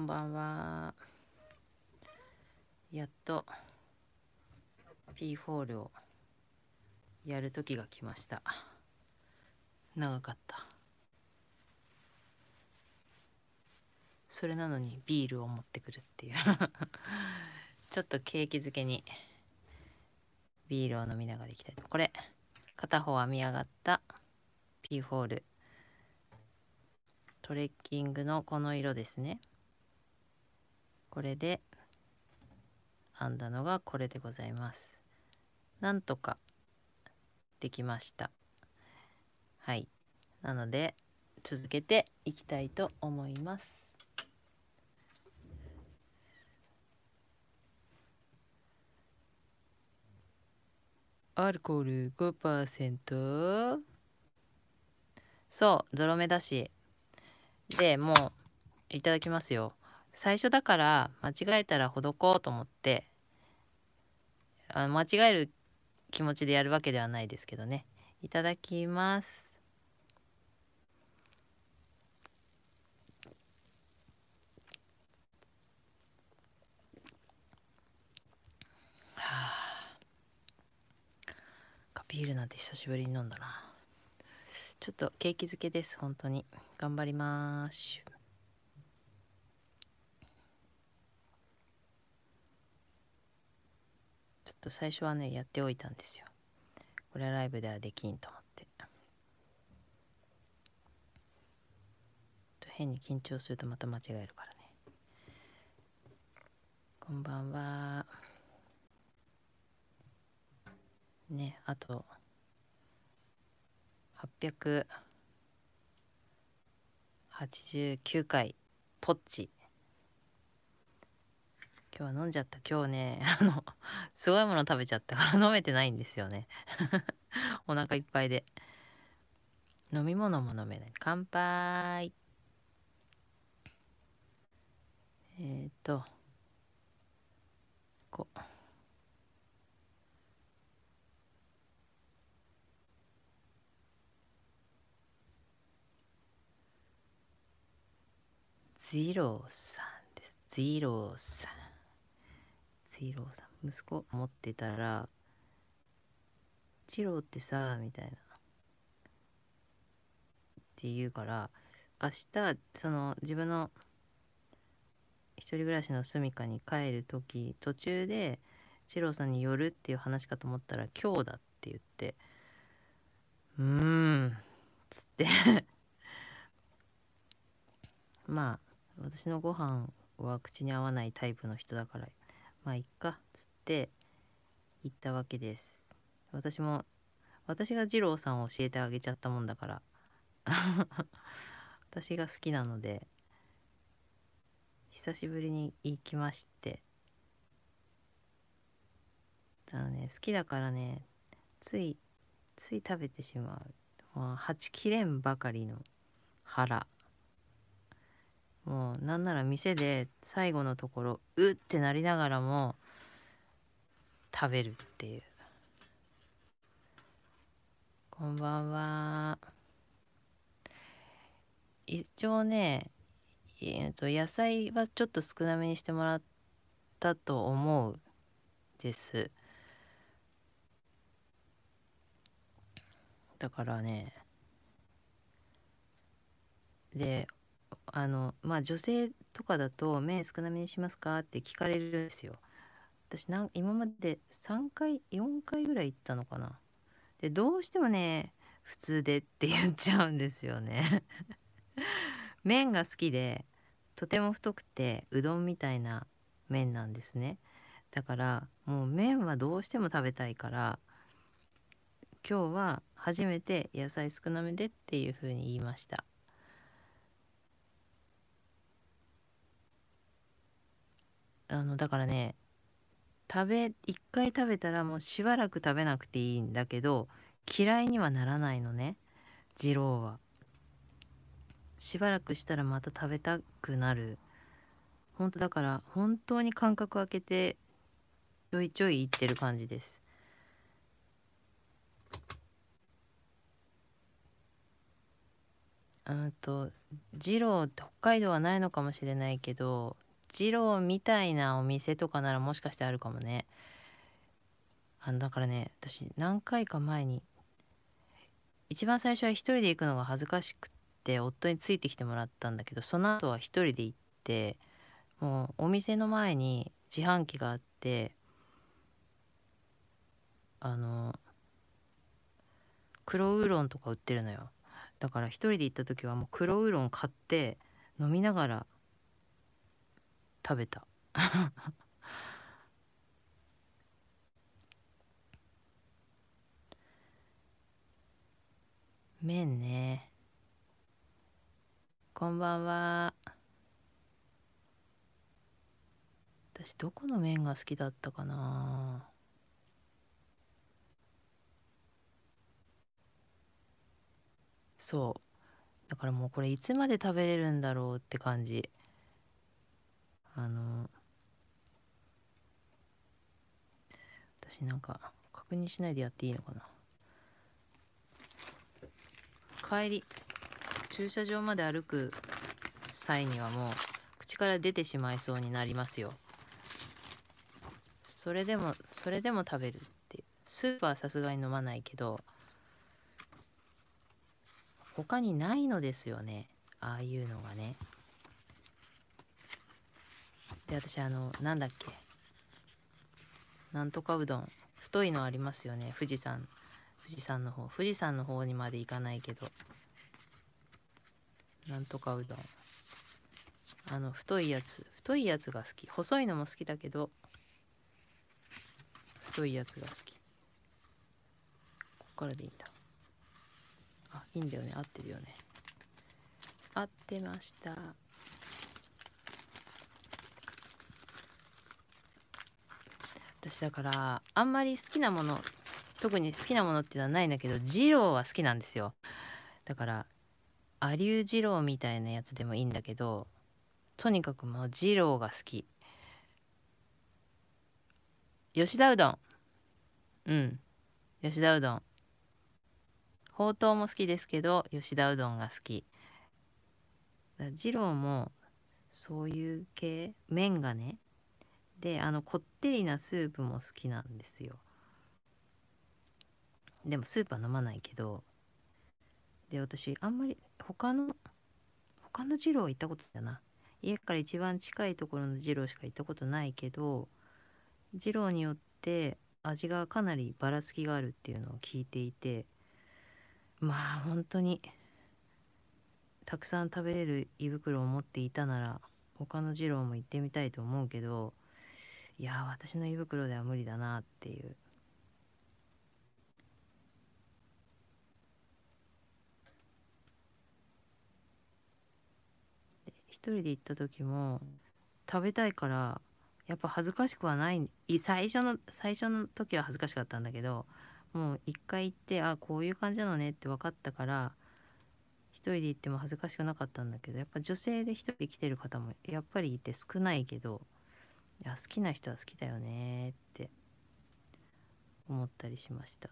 こんばんは。やっと P ホールをやる時が来ました。長かった。それなのにビールを持ってくるっていう ちょっと景気づけにビールを飲みながらいきたいと。これ、片方編み上がった P ホール。トレッキングのこの色ですね。これで編んだのがこれでございますなんとかできましたはいなので続けていきたいと思いますアルコール5%そうゾロ目だしでもういただきますよ最初だから間違えたらほどこうと思ってあ間違える気持ちでやるわけではないですけどねいただきます。はあ、カビールなんて久しぶりに飲んだなちょっと景気づけです本当に頑張りますと最初はねやっておいたんですよこれはライブではできんと思ってと変に緊張するとまた間違えるからねこんばんはねあと889回ポッチ今日は飲んじゃった今日ね あのすごいもの食べちゃったから飲めてないんですよね お腹いっぱいで飲み物も飲めない乾杯えっ、ー、とこうゼロさんですゼロさん一郎さん息子持ってたら「一郎ってさ」みたいなって言うから明日その自分の一人暮らしの住みかに帰る時途中で一郎さんに寄るっていう話かと思ったら「今日だ」って言って「うーん」つってまあ私のご飯は口に合わないタイプの人だからまあいっかつって行ったわけです私も私が二郎さんを教えてあげちゃったもんだから 私が好きなので久しぶりに行きましてあのね好きだからねついつい食べてしまう、まあ、はちきれんばかりの腹もうなんなら店で最後のところうってなりながらも食べるっていうこんばんは一応ね、えーと、と野菜はちょっと少なめにしてもらったと思うですだからねであのまあ女性とかだと「麺少なめにしますか?」って聞かれるんですよ。私なん今まで3回4回ぐらい行ったのかな。でどうしてもね普通でって言っちゃうんですよね 麺が好きでとても太くてうどんみたいな麺なんですねだからもう麺はどうしても食べたいから今日は初めて野菜少なめでっていう風に言いましたあのだからね食べ一回食べたらもうしばらく食べなくていいんだけど嫌いにはならないのね二郎はしばらくしたらまた食べたくなる本当だから本当に間隔空けてちょいちょいいってる感じですうんと二郎って北海道はないのかもしれないけどローみたいなお店とかならもしかしてあるかもねあのだからね私何回か前に一番最初は一人で行くのが恥ずかしくって夫についてきてもらったんだけどその後は一人で行ってもうお店の前に自販機があってあの黒ウーロンとか売ってるのよだから一人で行った時はもう黒ウーロン買って飲みながら食べた 麺ねこんばんは私どこの麺が好きだったかなそうだからもうこれいつまで食べれるんだろうって感じあの私なんか確認しないでやっていいのかな帰り駐車場まで歩く際にはもう口から出てしまいそうになりますよそれでもそれでも食べるってスーパーはさすがに飲まないけど他にないのですよねああいうのがねで私あのなんだっけなんとかうどん太いのありますよね富士山富士山の方富士山の方にまで行かないけどなんとかうどんあの太いやつ太いやつが好き細いのも好きだけど太いやつが好きこっからでいいんだあいいんだよね合ってるよね合ってました私だからあんまり好きなもの特に好きなものっていうのはないんだけど二郎は好きなんですよだから有吉二郎みたいなやつでもいいんだけどとにかくもう二郎が好き吉田うどんうん吉田うどんほうとうも好きですけど吉田うどんが好き二郎もそういう系麺がねであのこってりなスープも好きなんですよでもスープは飲まないけどで私あんまり他の他の二郎行ったことだな家から一番近いところの二郎しか行ったことないけど二郎によって味がかなりばらつきがあるっていうのを聞いていてまあ本当にたくさん食べれる胃袋を持っていたなら他の二郎も行ってみたいと思うけどいや私の胃袋では無理だなっていう一人で行った時も食べたいからやっぱ恥ずかしくはない最初の最初の時は恥ずかしかったんだけどもう一回行ってあこういう感じなのねって分かったから一人で行っても恥ずかしくなかったんだけどやっぱ女性で一人来てる方もやっぱりいて少ないけどいや好きな人は好きだよねって思ったりしました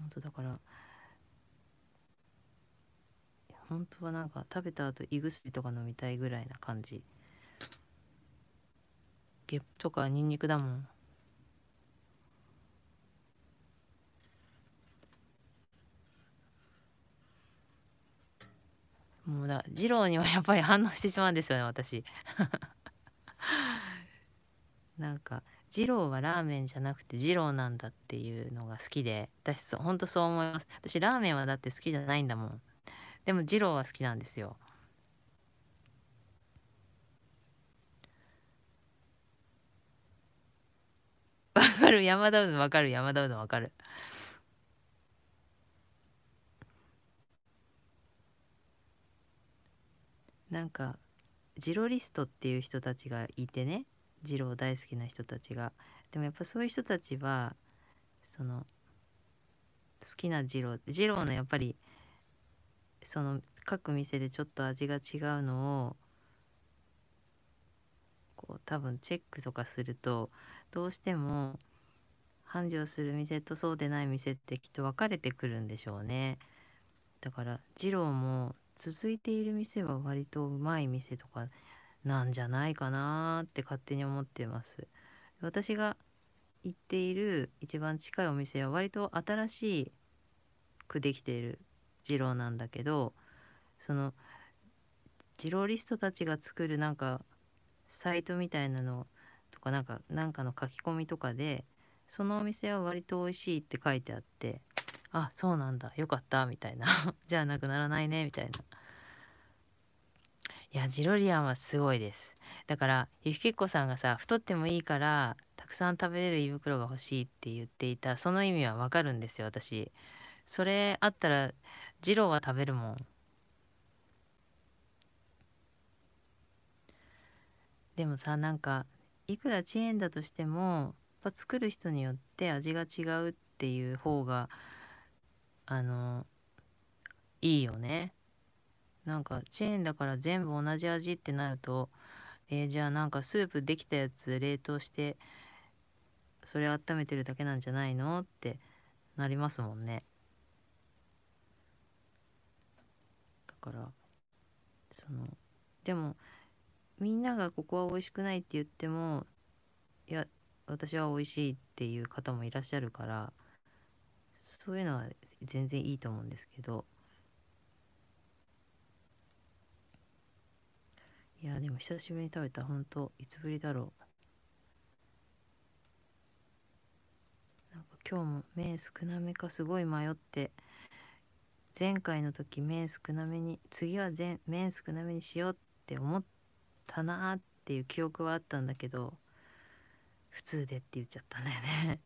本当だから本当はなんか食べた後胃薬とか飲みたいぐらいな感じゲップとかニンニクだもんもうだ二郎にはやっぱり反応してしまうんですよね私 なんか二郎はラーメンじゃなくて二郎なんだっていうのが好きで私そほんとそう思います私ラーメンはだって好きじゃないんだもんでも二郎は好きなんですよわかる山田うどんわかる山田うどんわかるなんかジロリストっていう人たちがいてねジロー大好きな人たちがでもやっぱそういう人たちはその好きなジロージローのやっぱりその各店でちょっと味が違うのをこう多分チェックとかするとどうしても繁盛する店とそうでない店ってきっと分かれてくるんでしょうねだからジローも続いている店は割とうまい店とかなんじゃないかなって勝手に思ってます私が行っている一番近いお店は割と新しいくできている二郎なんだけどその二郎リストたちが作るなんかサイトみたいなのとかなんかなんかの書き込みとかでそのお店は割と美味しいって書いてあってあそうなんだよかったみたいな じゃあなくならないねみたいないやジロリアンはすごいですだからゆきっこさんがさ太ってもいいからたくさん食べれる胃袋が欲しいって言っていたその意味はわかるんですよ私それあったらジロは食べるもんでもさなんかいくらチェーンだとしてもやっぱ作る人によって味が違うっていう方があのいいよねなんかチェーンだから全部同じ味ってなるとえー、じゃあなんかスープできたやつ冷凍してそれ温めてるだけなんじゃないのってなりますもんねだからそのでもみんながここは美味しくないって言ってもいや私は美味しいっていう方もいらっしゃるからそういうのは全然いいと思うんですけどいやでも久しぶりに食べた本当いつぶりだろうなんか今日も麺少なめかすごい迷って前回の時麺少なめに次は全麺少なめにしようって思ったなーっていう記憶はあったんだけど普通でって言っちゃったんだよね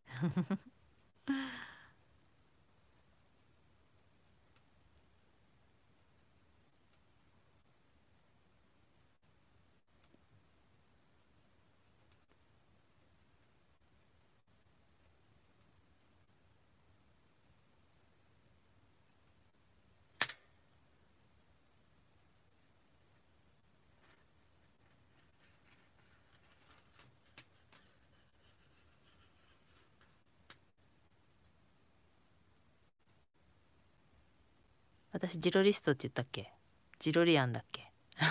私ジロリストって言ったっけジロリアンだっけ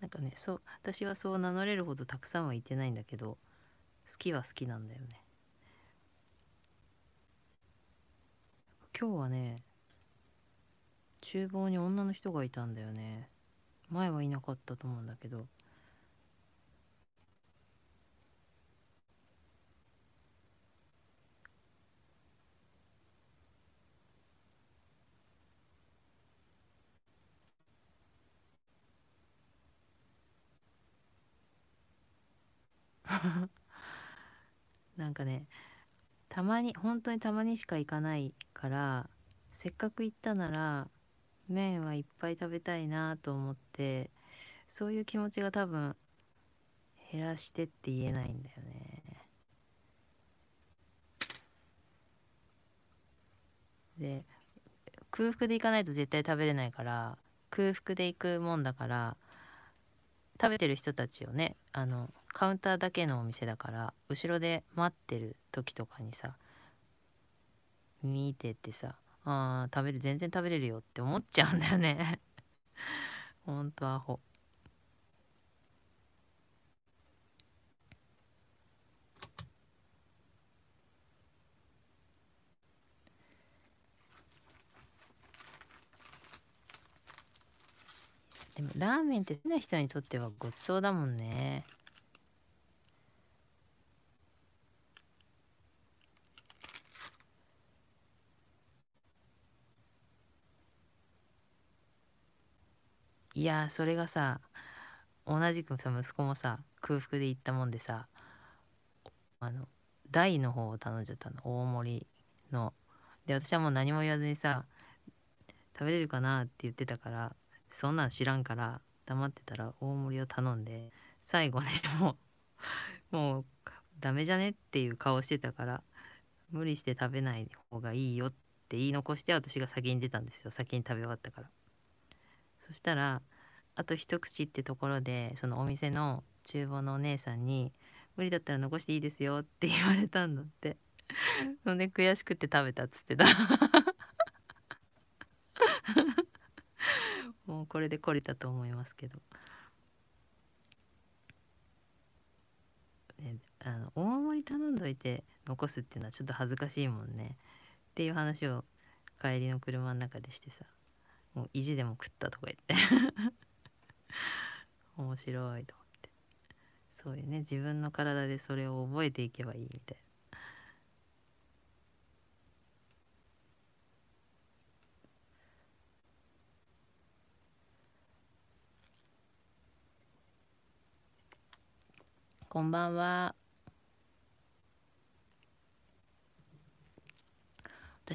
なんかねそう私はそう名乗れるほどたくさんはいてないんだけど好きは好きなんだよね今日はね厨房に女の人がいたんだよね前はいなかったと思うんだけど なんかねたまに本当にたまにしか行かないからせっかく行ったなら麺はいっぱい食べたいなと思ってそういう気持ちが多分減らしてって言えないんだよね。で空腹で行かないと絶対食べれないから空腹で行くもんだから食べてる人たちをねあのカウンターだけのお店だから後ろで待ってる時とかにさ見ててさあー食べる全然食べれるよって思っちゃうんだよね ほんとアホでもラーメンって好きな人にとってはごちそうだもんねいやそれがさ同じくさ息子もさ空腹で行ったもんでさあの大の方を頼んじゃったの大盛りので私はもう何も言わずにさ食べれるかなって言ってたからそんなん知らんから黙ってたら大盛りを頼んで最後ね もうもうダメじゃねっていう顔してたから無理して食べない方がいいよって言い残して私が先に出たんですよ先に食べ終わったからそしたらあと一口ってところでそのお店の厨房のお姉さんに「無理だったら残していいですよ」って言われたんだってそんで悔しくて食べたっつってた もうこれで懲りたと思いますけど、ね、あの大盛り頼んどいて残すっていうのはちょっと恥ずかしいもんねっていう話を帰りの車の中でしてさもう意地でも食ったとか言って 面白いと思ってそういうね自分の体でそれを覚えていけばいいみたいな。こんばんは。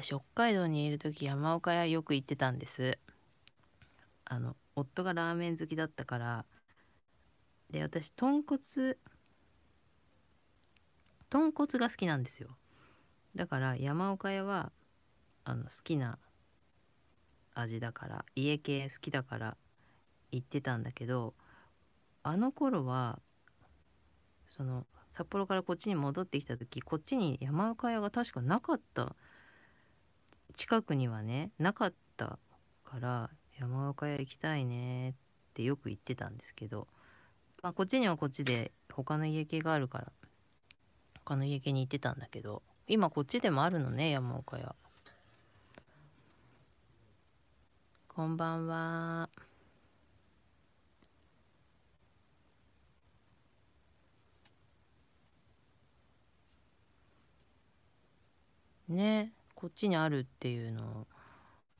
私北海道にいる時山岡屋よく行ってたんですあの夫がラーメン好きだったからで私豚骨豚骨が好きなんですよだから山岡屋はあの好きな味だから家系好きだから行ってたんだけどあの頃はその札幌からこっちに戻ってきた時こっちに山岡屋が確かなかった近くにはねなかったから山岡屋行きたいねってよく言ってたんですけど、まあ、こっちにはこっちで他の家系があるから他の家系に行ってたんだけど今こっちでもあるのね山岡屋こんばんはねこっちにあるっていうのを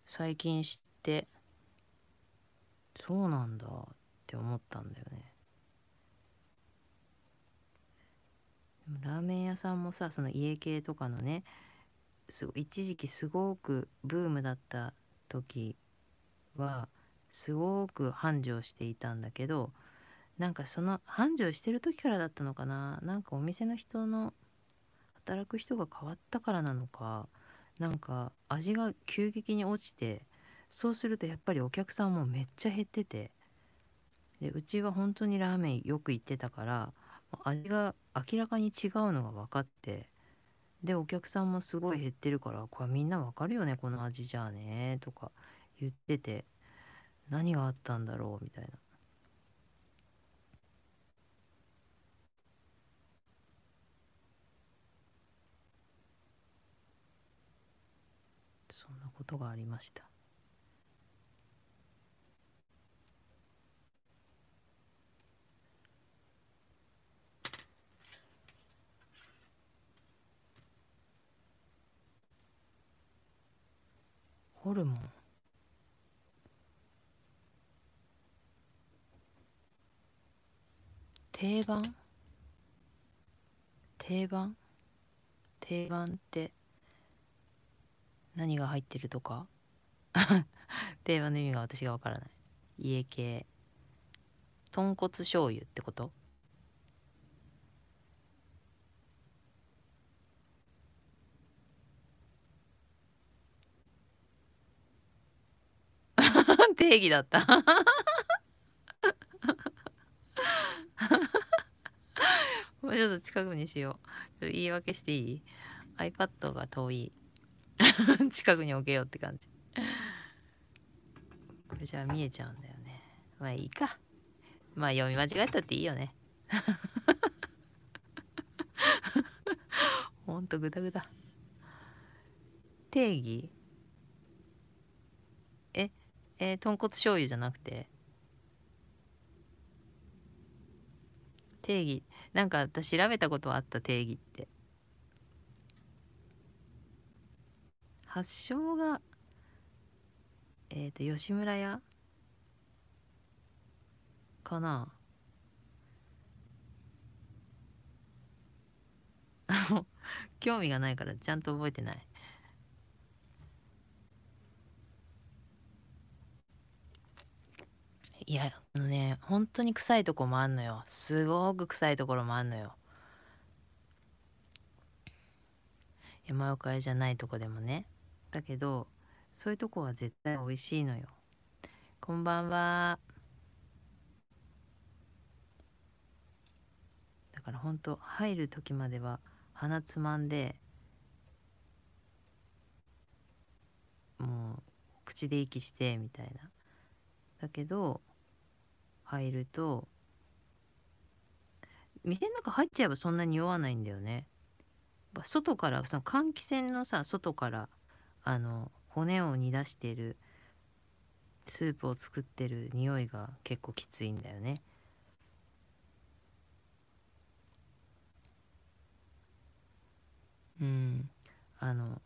最近知ってそうなんだって思ったんだよねラーメン屋さんもさその家系とかのねすご一時期すごくブームだった時はすごく繁盛していたんだけどなんかその繁盛してる時からだったのかななんかお店の人の働く人が変わったからなのかなんか味が急激に落ちてそうするとやっぱりお客さんもめっちゃ減っててでうちは本当にラーメンよく行ってたから味が明らかに違うのが分かってでお客さんもすごい減ってるからこれみんな分かるよねこの味じゃあねとか言ってて何があったんだろうみたいなことがありました。ホルモン定番定番定番って何が入ってるとか 定番の意味が私がわからない家系豚骨醤油ってこと 定義だった もうちょっと近くにしよう。ちょっと言い訳していい ?iPad が遠い。近くに置けよって感じこれじゃあ見えちゃうんだよねまあいいかまあ読み間違えたっていいよね ほんとグダグダ定義ええー、豚骨醤油じゃなくて定義なんか私調べたことあった定義って発祥がえっ、ー、と吉村屋かな 興味がないからちゃんと覚えてないいやあのね本当に臭いとこもあんのよすごく臭いところもあんのよ山岡屋じゃないとこでもねだけどそういうとこは絶対美味しいのよこんばんはだからほんと入る時までは鼻つまんでもう口で息してみたいなだけど入ると店の中入っちゃえばそんなに酔わないんだよね外からその換気扇のさ外からあの骨を煮出してるスープを作ってる匂いが結構きついんだよね。うん、あの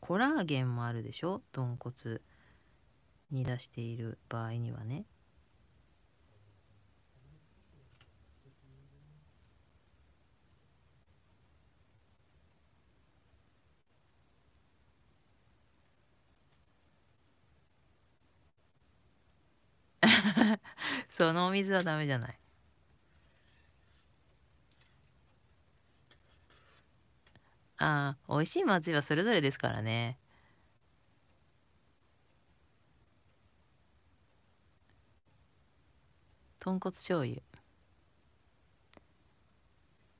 コラーゲンもあるでしょ豚骨煮出している場合にはね。そのお水はダメじゃない。ああ、美味しいまずいはそれぞれですからね。豚骨醤油。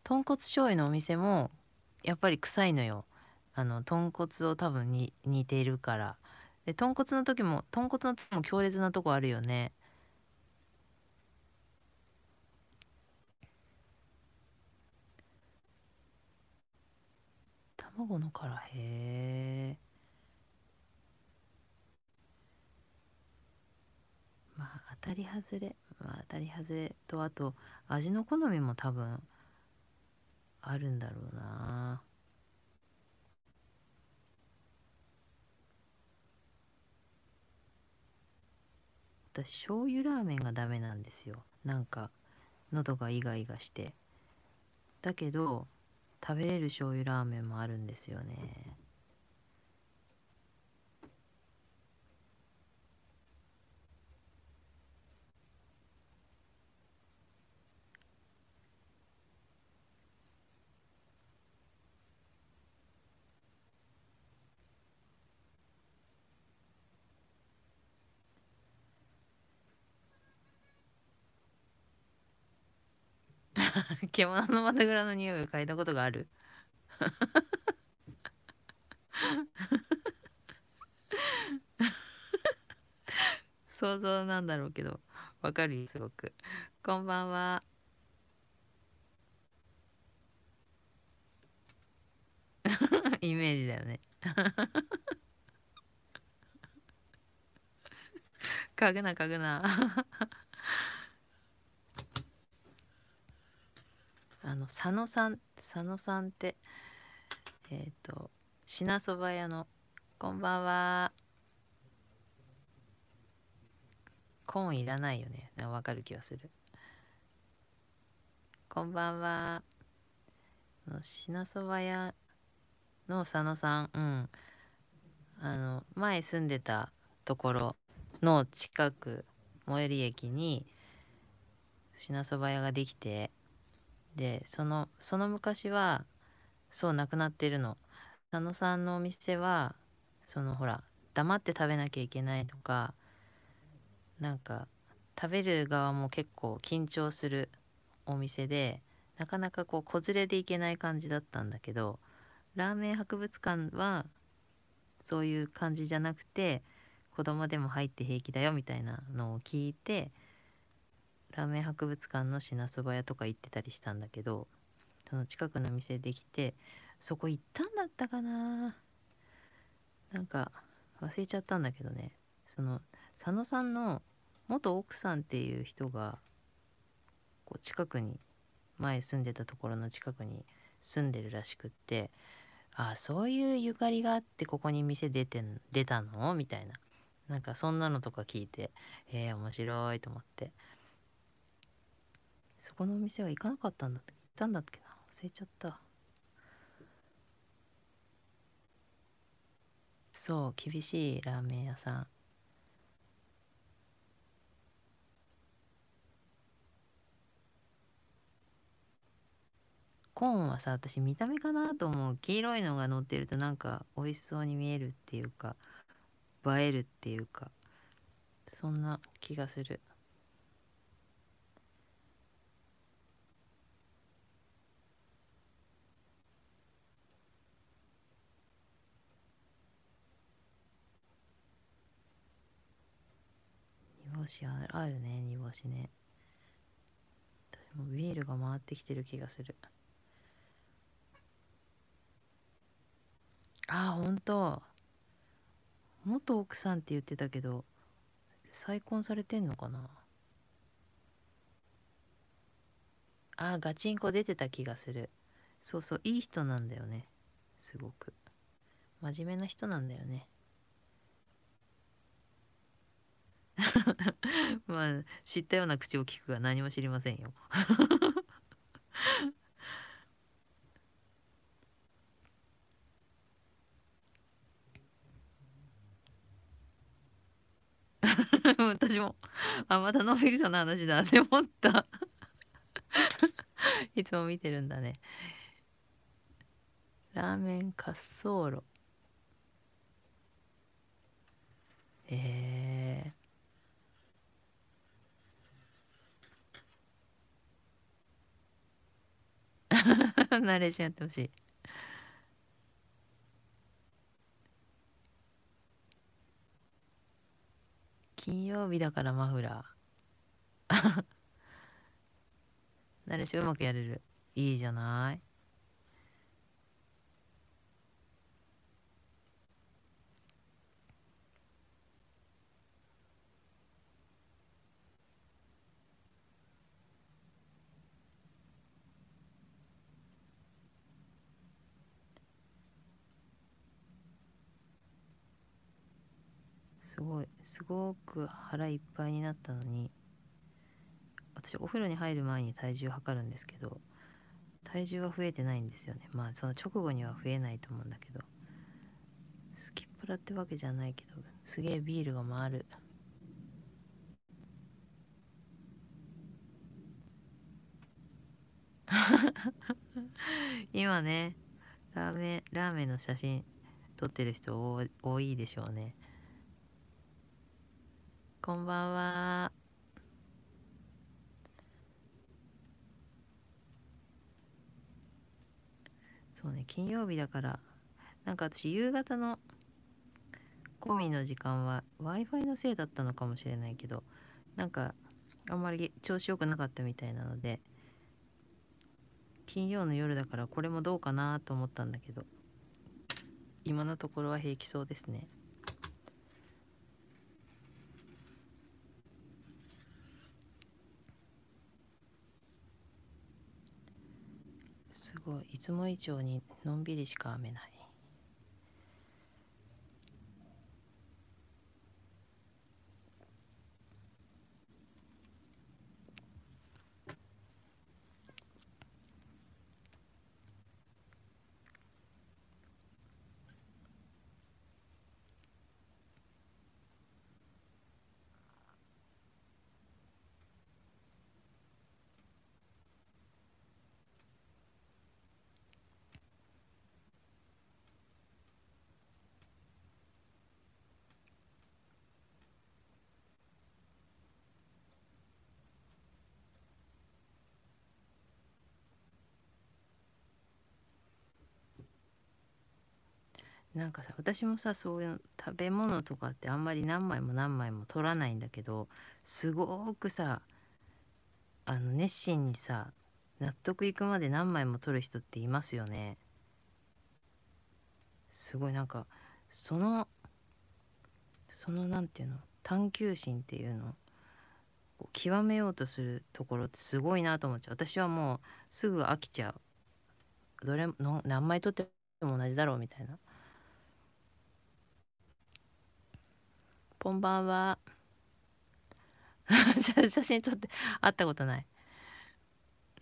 豚骨醤油のお店もやっぱり臭いのよ。あの豚骨を多分に似ているから。で豚骨の時も豚骨の時も強烈なとこあるよね。卵の殻へえまあ当たり外れまあ当たり外れとあと味の好みも多分あるんだろうな私醤油ラーメンがダメなんですよなんか喉がイガイガしてだけど食べれる醤油ラーメンもあるんですよね 獣のまたぐらの匂いを嗅いだことがある 想像なんだろうけどわかるすごくこんばんは イメージだよね嗅ぐな嗅ぐなあの佐野さん佐野さんってえっ、ー、と品そば屋のこんばんはコーンいらないよねわかる気はするこんばんは品そば屋の佐野さんうんあの前住んでたところの近く最寄り駅に品そば屋ができてでそのその昔はそうなくなってるの佐野さんのお店はそのほら黙って食べなきゃいけないとかなんか食べる側も結構緊張するお店でなかなかこう子連れで行けない感じだったんだけどラーメン博物館はそういう感じじゃなくて子供でも入って平気だよみたいなのを聞いてラーメン博物館の品そば屋とか行ってたりしたんだけどその近くの店できてそこ行ったんだったかななんか忘れちゃったんだけどねその佐野さんの元奥さんっていう人がこう近くに前住んでたところの近くに住んでるらしくってああそういうゆかりがあってここに店出て出たのみたいななんかそんなのとか聞いてえー、面白いと思ってそこのお店は行かなかったんだって行ったんだっけな忘れちゃったそう厳しいラーメン屋さんコーンはさ私見た目かなと思う黄色いのが乗ってるとなんか美味しそうに見えるっていうか映えるっていうかそんな気がするしあるね煮干しね私もビールが回ってきてる気がするあほんと元奥さんって言ってたけど再婚されてんのかなあガチンコ出てた気がするそうそういい人なんだよねすごく真面目な人なんだよね まあ知ったような口を聞くが何も知りませんよ 私もあまたノンフィクションの話だって思った いつも見てるんだねラーメン滑走路えー、ナレーションやってほしい。金曜日だからマフラー。ナレーションうまくやれる。いいじゃない。すごいすごく腹いっぱいになったのに私お風呂に入る前に体重測るんですけど体重は増えてないんですよねまあその直後には増えないと思うんだけどすきっらってわけじゃないけどすげえビールが回る。今ねラーメンラーメンの写真撮ってる人多いでしょうねこんばんは。そうね、金曜日だから、なんか私、夕方の込みの時間は Wi-Fi のせいだったのかもしれないけど、なんか、あんまり調子良くなかったみたいなので、金曜の夜だからこれもどうかなと思ったんだけど、今のところは平気そうですね。後いつも以上にのんびりしか編めないなんかさ私もさそういう食べ物とかってあんまり何枚も何枚も取らないんだけどすごくさあの熱心にさ納得いくまで何枚も取る人っていますよね。すごいなんかそのその何て言うの探求心っていうのを極めようとするところってすごいなと思っちゃう私はもうすぐ飽きちゃうどれも何枚取っても同じだろうみたいなこんばんは。写真撮って会ったことない。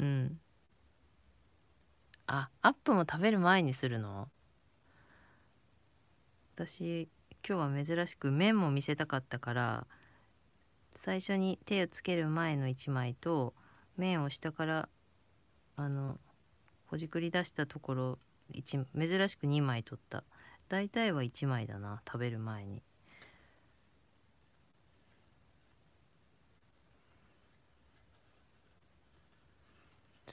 うん。あ、アップも食べる前にするの私、今日は珍しく麺も見せたかったから、最初に手をつける前の1枚と、麺を下から、あの、ほじくり出したところ、珍しく2枚取った。大体は1枚だな、食べる前に。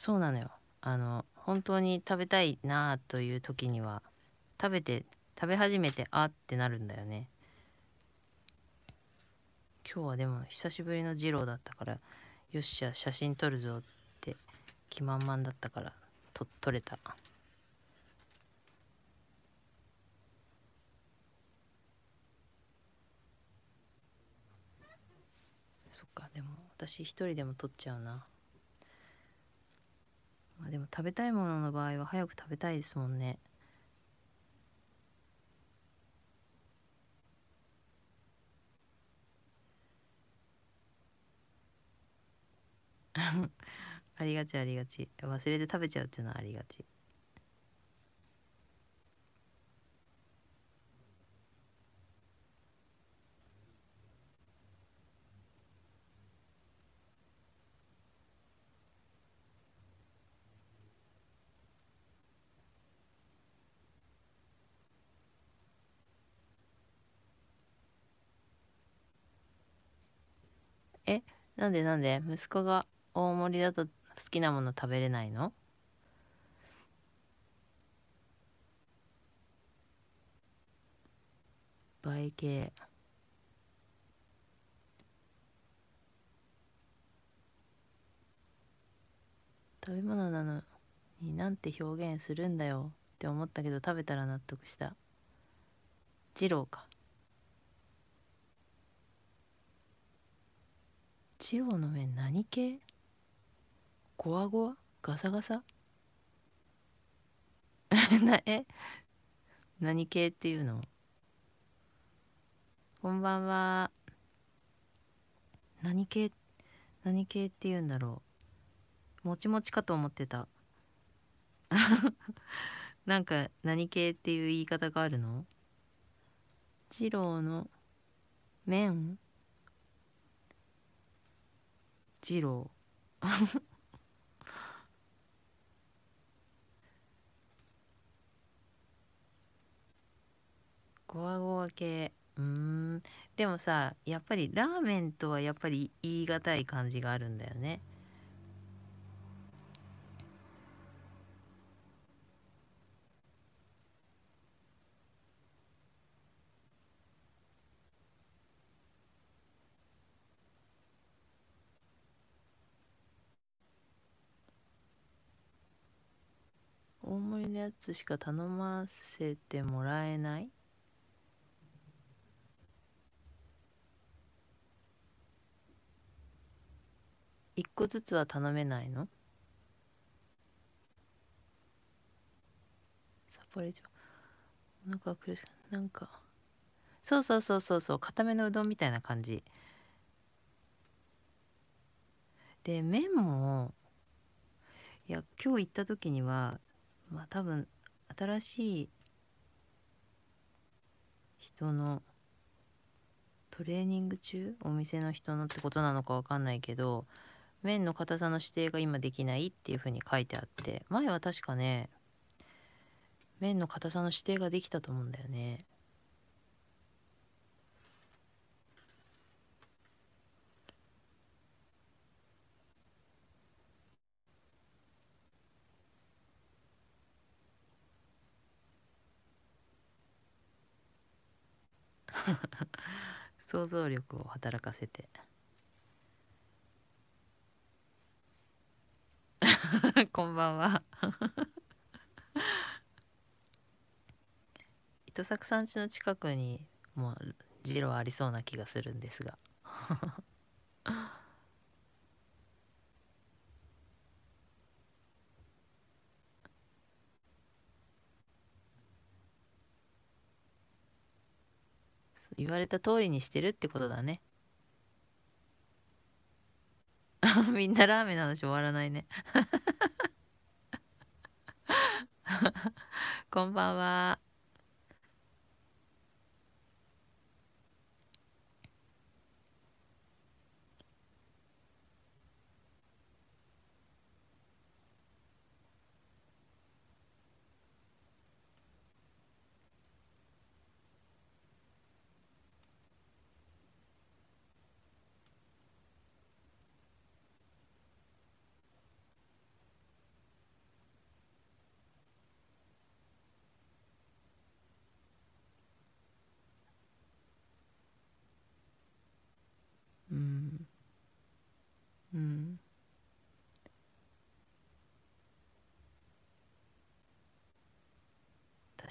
そうなのよあの本当に食べたいなという時には食べて食べ始めてあってなるんだよね今日はでも久しぶりの二郎だったからよっしゃ写真撮るぞって気満々だったからと撮れたそっかでも私一人でも撮っちゃうなあでも食べたいものの場合は早く食べたいですもんね ありがちありがち忘れて食べちゃうっていうのはありがちなんでなんで息子が大盛りだと好きなもの食べれないのイ系食べ物なのになんて表現するんだよって思ったけど食べたら納得した二郎か次郎の麺何系ゴワゴワガサガサ なえ何系っていうのこんばんは何系何系っていうんだろうもちもちかと思ってた なんか何系っていう言い方があるの二郎の麺二郎ごわごわ系うんでもさやっぱりラーメンとはやっぱり言い難い感じがあるんだよね大盛りのやつしか頼ませてもらえない1個ずつは頼めないのサポレーショなんか苦しなんかそうそうそうそうそう固めのうどんみたいな感じで麺もいや今日行った時にはまあ多分新しい人のトレーニング中お店の人のってことなのかわかんないけど麺の硬さの指定が今できないっていうふうに書いてあって前は確かね面の硬さの指定ができたと思うんだよね想像力を働かせて こんばんは糸作さん家の近くにもうジロありそうな気がするんですが言われた通りにしてるってことだね みんなラーメンの話終わらないね こんばんは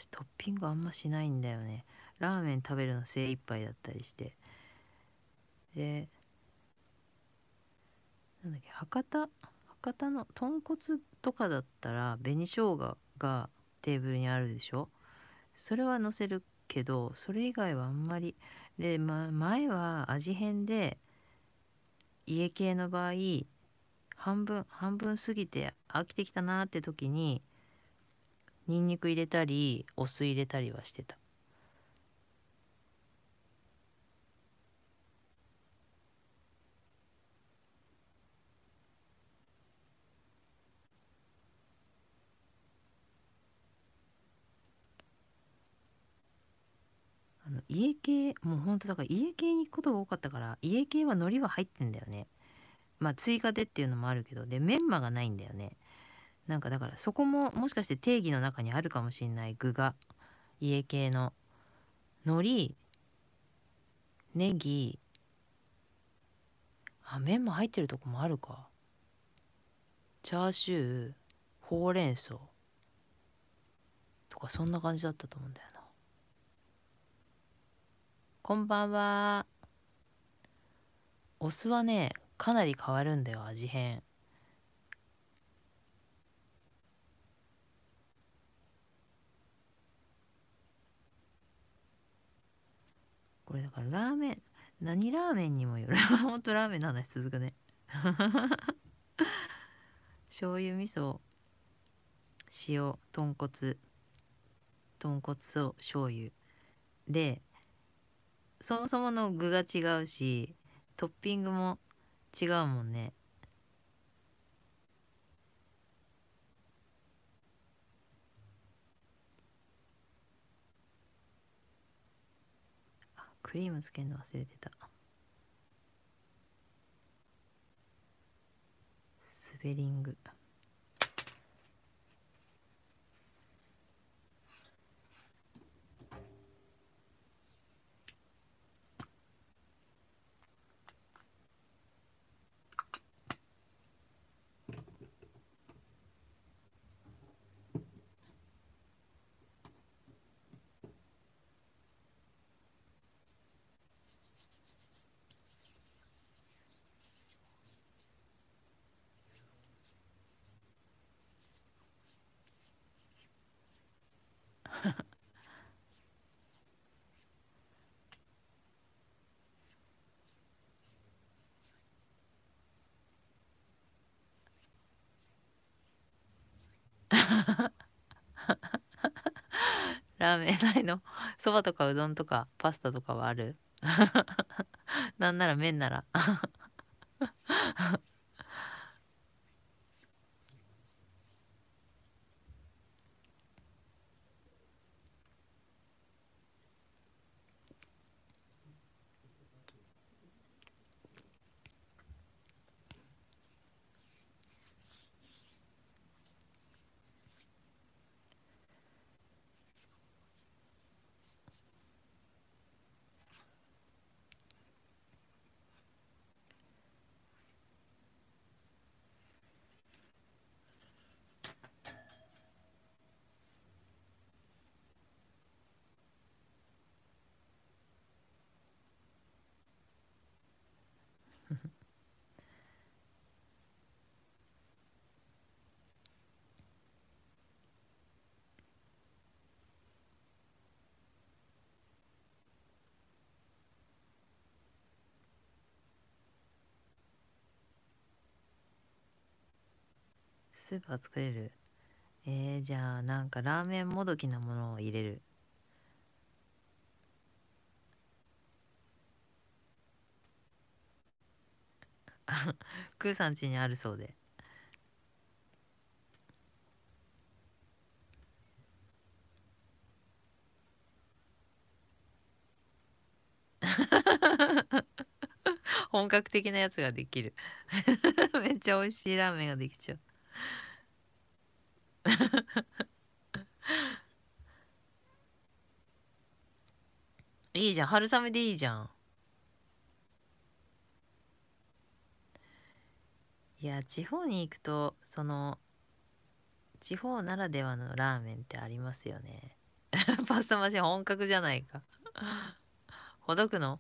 私トッピングあんましないんだよねラーメン食べるの精一杯だったりしてでなんだっけ博多博多の豚骨とかだったら紅生姜がテーブルにあるでしょそれは載せるけどそれ以外はあんまりで、ま、前は味変で家系の場合半分半分過ぎて飽きてきたなって時ににんにく入れたりお酢入れたりはしてたあの家系もうほんとだから家系に行くことが多かったから家系は海苔は入ってんだよねまあ追加でっていうのもあるけどでメンマがないんだよねなんかだからそこももしかして定義の中にあるかもしんない具が家系の海苔ネギあ麺も入ってるとこもあるかチャーシューほうれん草とかそんな感じだったと思うんだよなこんばんはお酢はねかなり変わるんだよ味変これだからラーメン何ラーメンにもよるほん とラーメンの話続くね 醤油味噌塩豚骨豚骨と醤油でそもそもの具が違うしトッピングも違うもんねクリームつけるの忘れてたスベリングラーメンないのそばとかうどんとかパスタとかはある なんなら麺ならスーパー作れるえー、じゃあなんかラーメンもどきなものを入れる クーさん家にあるそうで本格的なやつができる めっちゃ美味しいラーメンができちゃう いいじゃん春雨でいいじゃんいや地方に行くとその地方ならではのラーメンってありますよね パスタマシン本格じゃないか ほどくの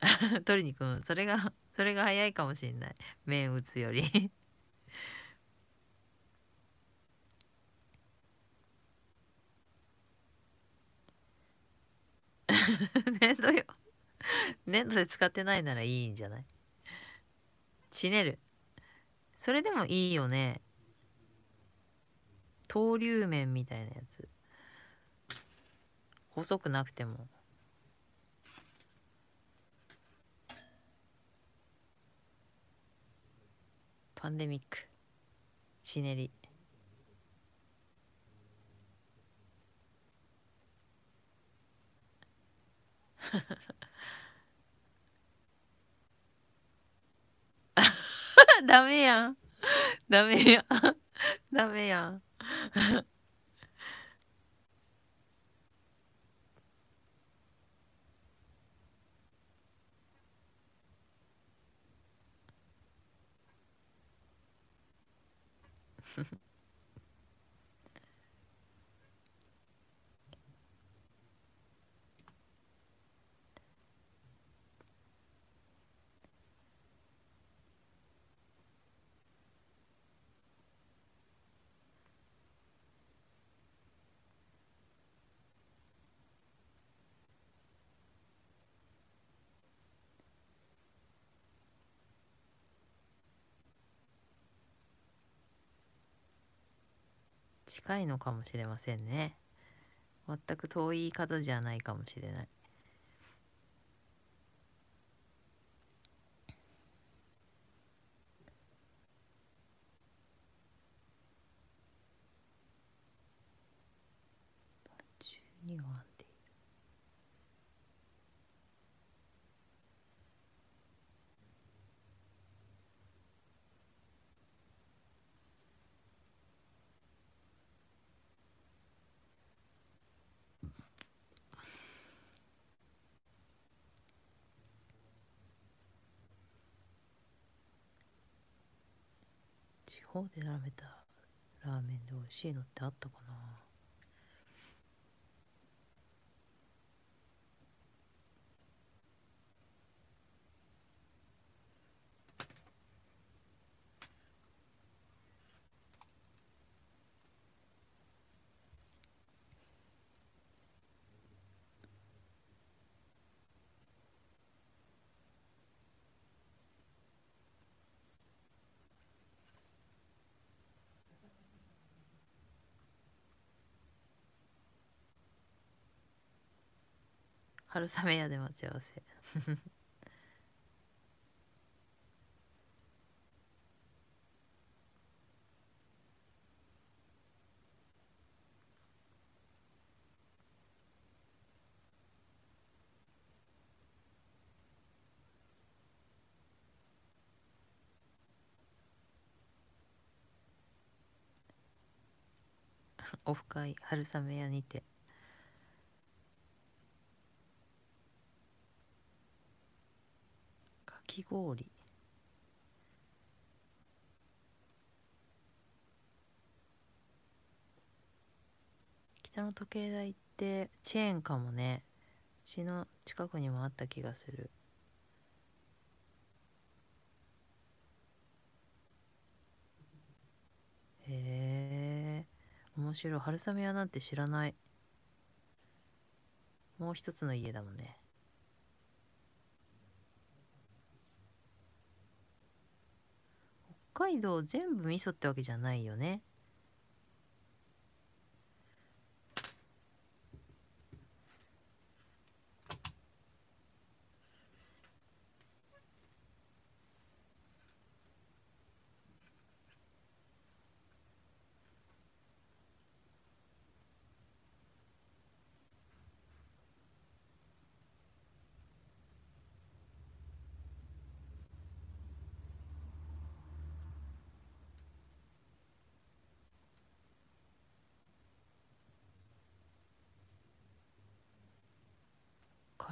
取りに行くそれがそれが早いかもしんない麺打つより面倒よ粘土で使ってないならいいんじゃないちねる。それでもいいよね。登竜面みたいなやつ。細くなくても。パンデミック。ちねり。フフフ。大妹呀，大妹呀，大妹呀。Mm-hmm. 近いのかもしれませんね全く遠い方じゃないかもしれない方で並べたラーメンで美味しいのってあったかな春雨屋で待ち合わせ オフ会春雨屋にてき氷北の時計台ってチェーンかもねうちの近くにもあった気がするへえ面白い春雨屋なんて知らないもう一つの家だもんね海道全部味噌ってわけじゃないよね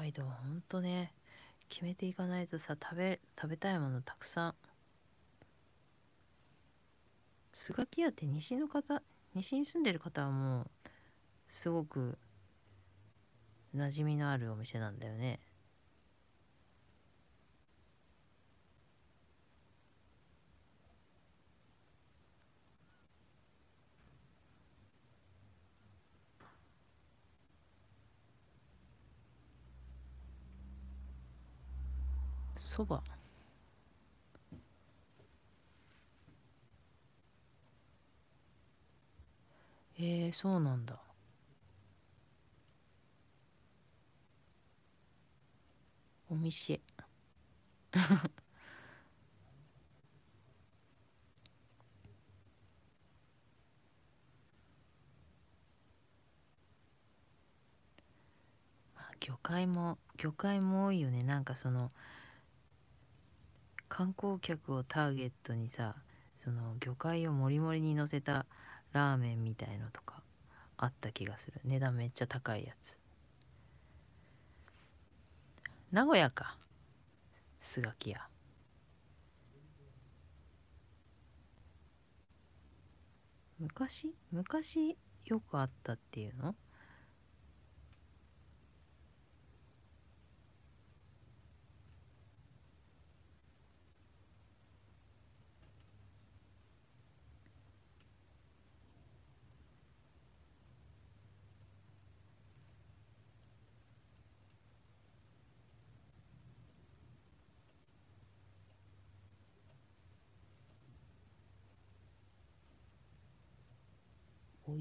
海道はほんとね決めていかないとさ食べ食べたいものたくさんスガキ屋って西の方西に住んでる方はもうすごく馴染みのあるお店なんだよねそばえー、そうなんだお店 魚介も魚介も多いよねなんかその観光客をターゲットにさその魚介をもりもりにのせたラーメンみたいのとかあった気がする値段めっちゃ高いやつ名古屋かスガキ屋昔昔よくあったっていうの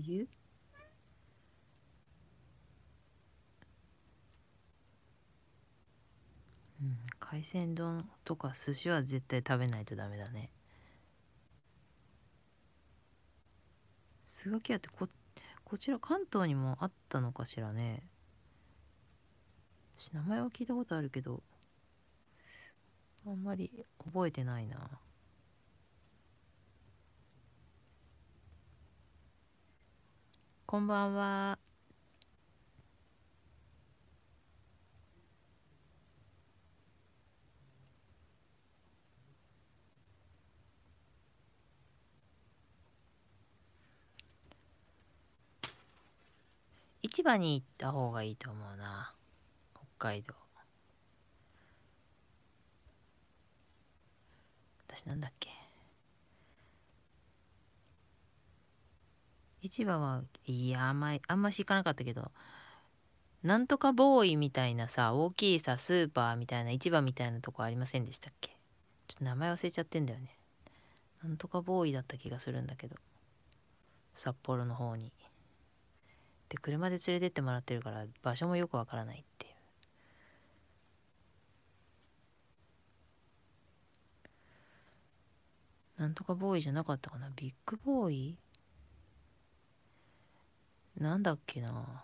いううん、海鮮丼とか寿司は絶対食べないとダメだねスガキ屋ってここちら関東にもあったのかしらね名前は聞いたことあるけどあんまり覚えてないなこんばんは。市場に行った方がいいと思うな北海道私なんだっけ市場はいやあんまあんまし行かなかったけどなんとかボーイみたいなさ大きいさスーパーみたいな市場みたいなとこありませんでしたっけちょっと名前忘れちゃってんだよねなんとかボーイだった気がするんだけど札幌の方にで車で連れてってもらってるから場所もよくわからないっていうなんとかボーイじゃなかったかなビッグボーイなんだっけな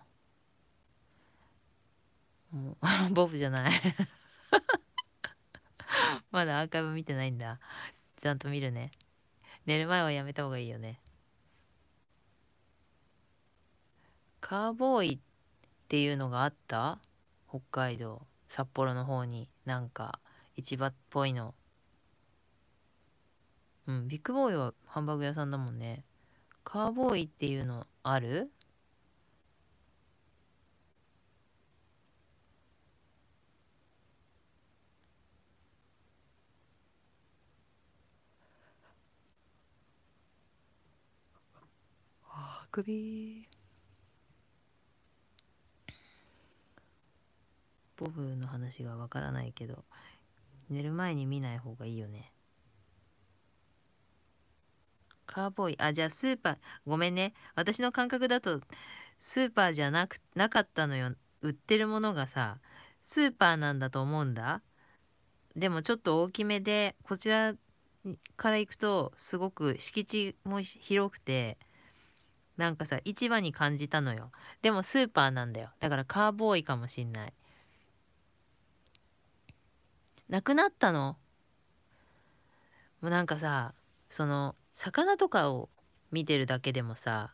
もう ボブじゃない まだアーカイブ見てないんだちゃんと見るね寝る前はやめた方がいいよねカーボーイっていうのがあった北海道札幌の方になんか市場っぽいのうんビッグボーイはハンバーグ屋さんだもんねカーボーイっていうのある首ボブの話がわからないけど寝る前に見ない方がいいよねカーボーイあじゃあスーパーごめんね私の感覚だとスーパーじゃなくなかったのよ売ってるものがさスーパーなんだと思うんだでもちょっと大きめでこちらから行くとすごく敷地も広くてなんかさ市場に感じたのよでもスーパーなんだよだからカーボーイかもしんないなくなったのもうなんかさその魚とかを見てるだけでもさ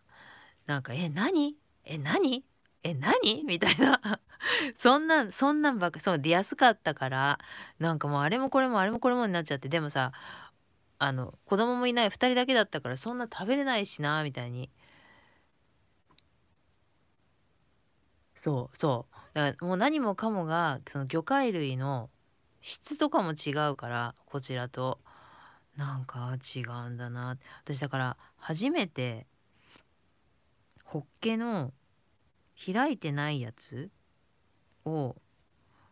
なんか「え何え何え何?」みたいな そんなんそんなんばっかその出やすかったからなんかもうあれもこれもあれもこれもになっちゃってでもさあの子供もいない2人だけだったからそんな食べれないしなみたいにそうそうだからもう何もかもがその魚介類の質とかも違うからこちらとなんか違うんだな私だから初めてホッケの開いてないやつを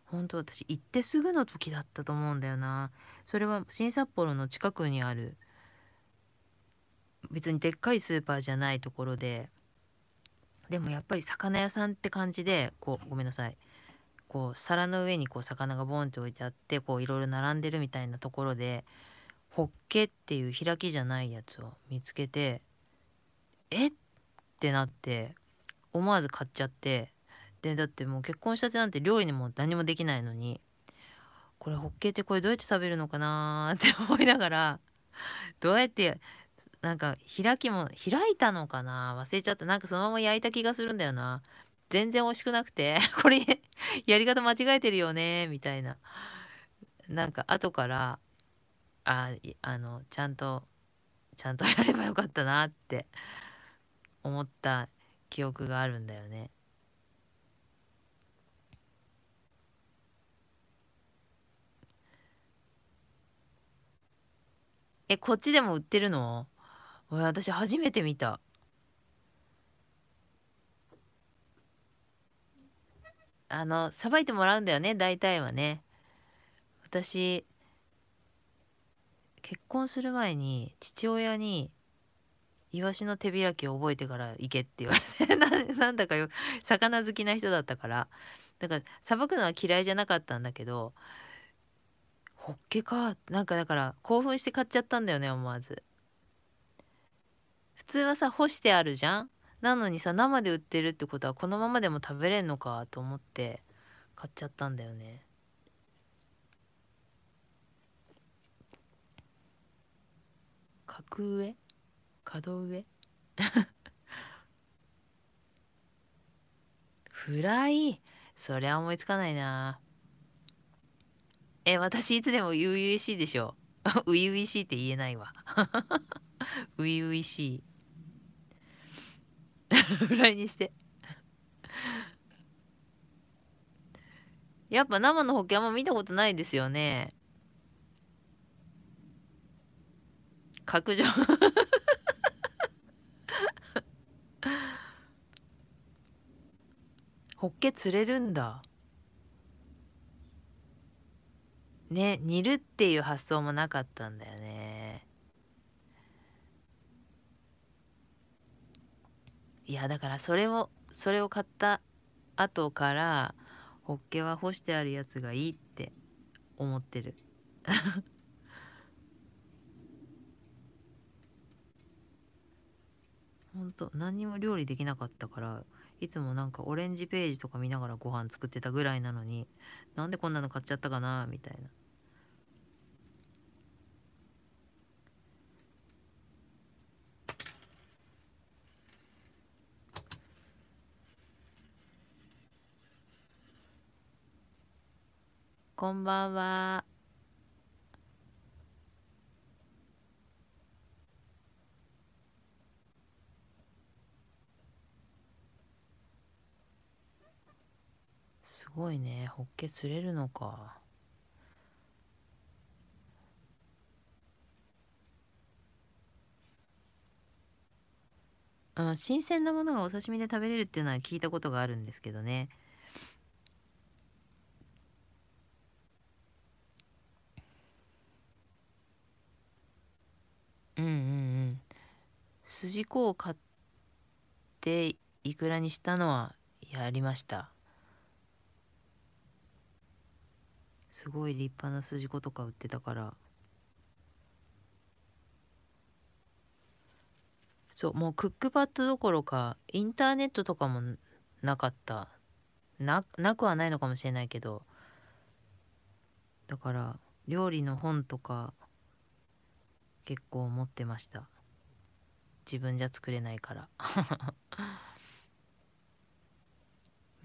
本当私行ってすぐの時だったと思うんだよなそれは新札幌の近くにある別にでっかいスーパーじゃないところででもやっぱり魚屋さんって感じでこうごめんなさいこう皿の上にこう魚がボンって置いてあってこういろいろ並んでるみたいなところでホッケっていう開きじゃないやつを見つけてえってなって思わず買っちゃってでだってもう結婚したてなんて料理にも何もできないのにこれホッケってこれどうやって食べるのかなって思いながらどうやってなんか開きも開いたのかな忘れちゃったなんかそのまま焼いた気がするんだよな全然惜しくなくて これやり方間違えてるよねみたいななんか後からああのちゃんとちゃんとやればよかったなって思った記憶があるんだよね。えこっちでも売ってるの私初めて見た。あのさばいてもらうんだよね大体はね。私結婚する前に父親にイワシの手開きを覚えてから行けって言われて なんだかよ魚好きな人だったからだからさばくのは嫌いじゃなかったんだけどホッケかなんかだから興奮して買っちゃったんだよね思わず。普通はさ干してあるじゃんなのにさ生で売ってるってことはこのままでも食べれんのかと思って買っちゃったんだよね格上角上 フライそりゃ思いつかないなえ私いつでも初々しいでしょ 初々しいって言えないわ 初々しい フライにしてやっぱ生のホッケあんま見たことないですよね角上 ホッケ釣れるんだね煮るっていう発想もなかったんだよねいやだからそれをそれを買った後からホッケは干してあるやつがいいって思ってる 本当何にも料理できなかったからいつもなんかオレンジページとか見ながらご飯作ってたぐらいなのになんでこんなの買っちゃったかなみたいな。こんばんは。すごいね、ホッケ釣れるのか。新鮮なものがお刺身で食べれるっていうのは聞いたことがあるんですけどね。うんうんうん筋子を買っていくらにしたのはやりましたすごい立派な筋子とか売ってたからそうもうクックパッドどころかインターネットとかもなかったななくはないのかもしれないけどだから料理の本とか結構思ってました自分じゃ作れないから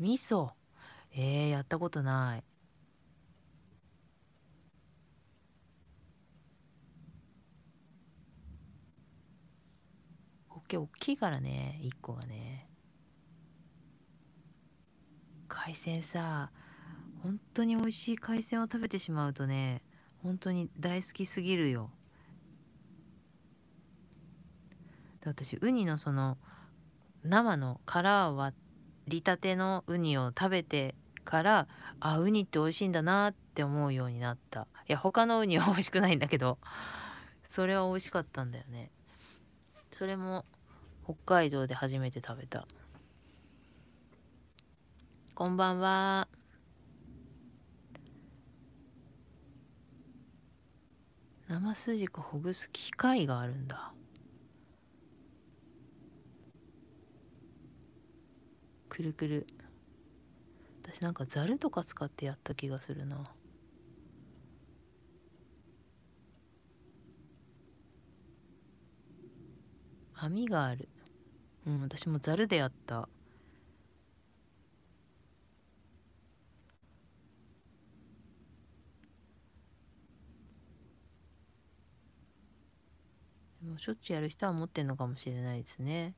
味噌 えー、やったことないホッケ大きいからね1個がね海鮮さ本当に美味しい海鮮を食べてしまうとね本当に大好きすぎるよ私ウニのその生の殻を割りたてのウニを食べてからあウニって美味しいんだなって思うようになったいや他のウニは美味しくないんだけどそれは美味しかったんだよねそれも北海道で初めて食べたこんばんは生すじくほぐす機械があるんだくるくる私なんかざるとか使ってやった気がするな網があるうん私もざるでやったもしょっちゅうやる人は持ってんのかもしれないですね。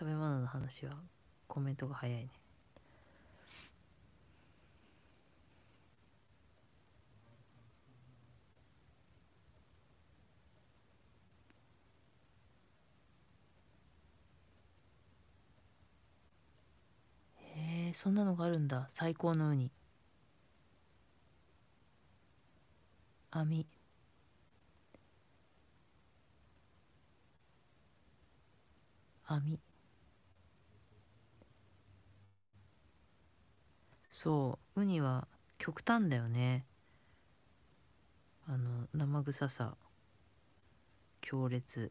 食べ物の話はコメントが早いねへえそんなのがあるんだ最高のウニ網網そうウニは極端だよねあの生臭さ強烈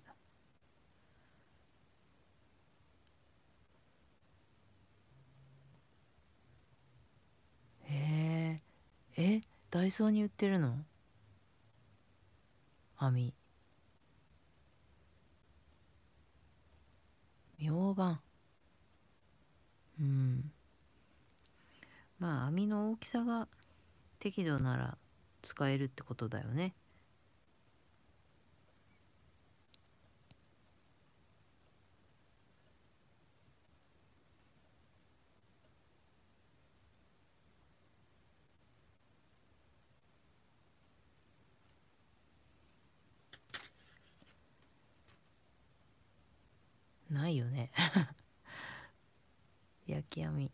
へええダイソーに売ってるの網明晩うんまあ網の大きさが適度なら使えるってことだよね。ないよね焼き網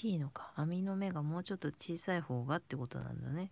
きいのか網の目がもうちょっと小さい方がってことなんだね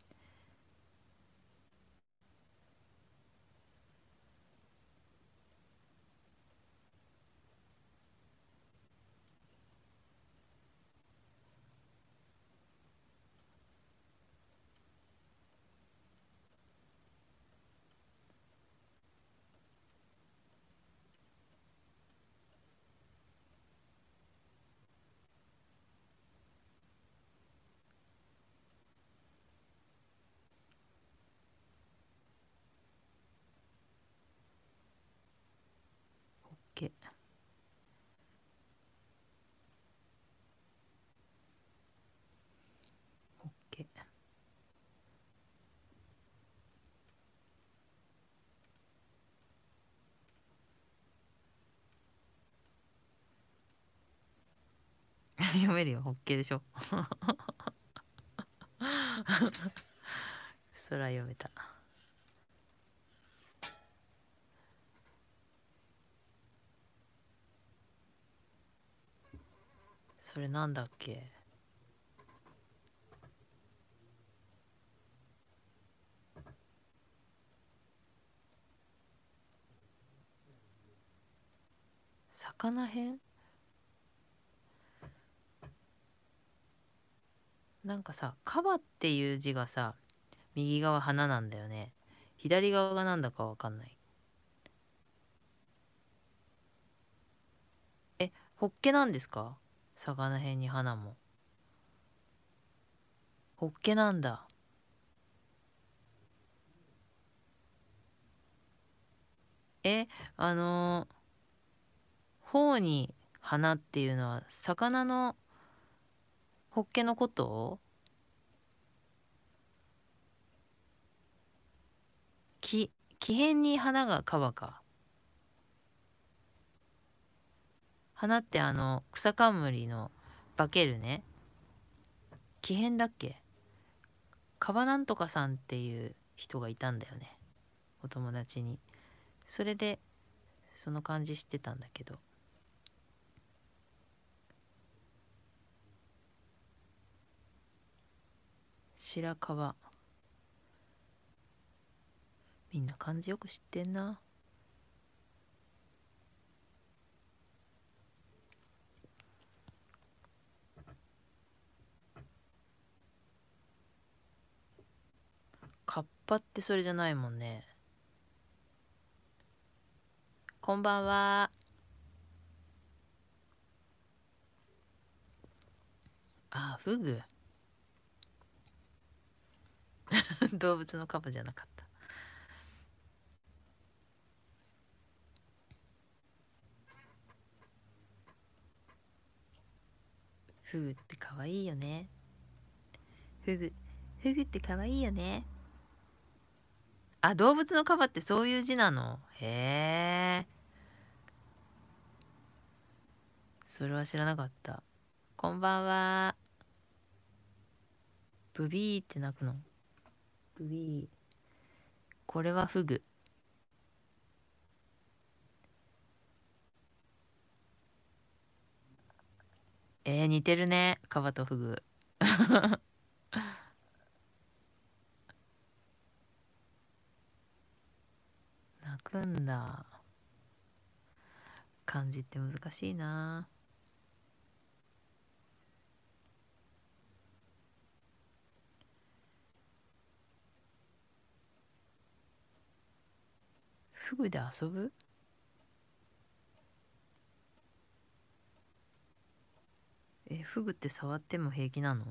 読めるよホッケーでしょ空読めたそれなんだっけ魚編なんかさ「カバ」っていう字がさ右側花なんだよね左側がなんだかわかんないえホッケなんですか魚辺に花もホッケなんだえあのー、頬に花っていうのは魚のホッケのことき木変に花が川か花ってあの草冠の化けるね木片だっけカバなんとかさんっていう人がいたんだよねお友達にそれでその感じしてたんだけど白川みんな漢字よく知ってんなカッパってそれじゃないもんねこんばんはあフグ 動物のカバじゃなかったフグって可愛いよねフグフグって可愛いよねあ動物のカバってそういう字なのへえそれは知らなかったこんばんはブビーって鳴くのィーこれはフグえー、似てるねカバとフグ 泣くんだ漢字って難しいなフグで遊ぶえフグって触っても平気なの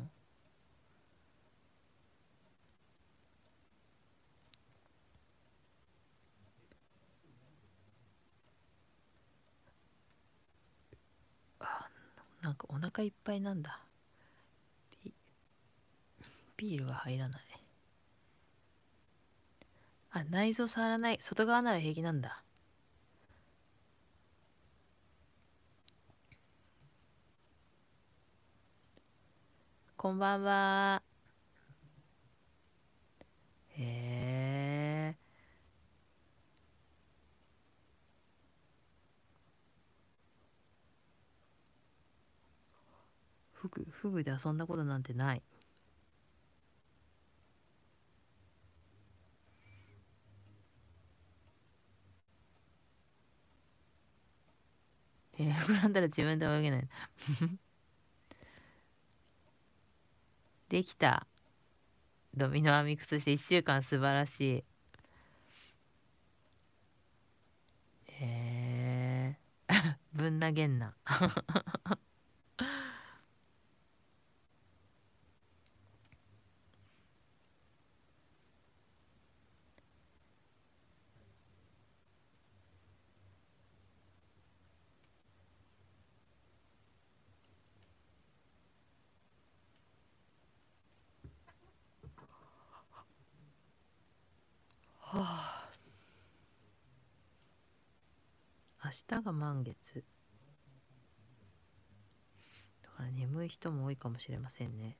あなんかお腹いっぱいなんだビールが入らないあ内臓触らない外側なら平気なんだこんばんはへえふぐふぐで遊んだことなんてないえー、膨らんだら自分で泳げない できたドミノ編み靴して1週間素晴らしいええ ぶん投げんな日が満月だから眠い人も多いかもしれませんね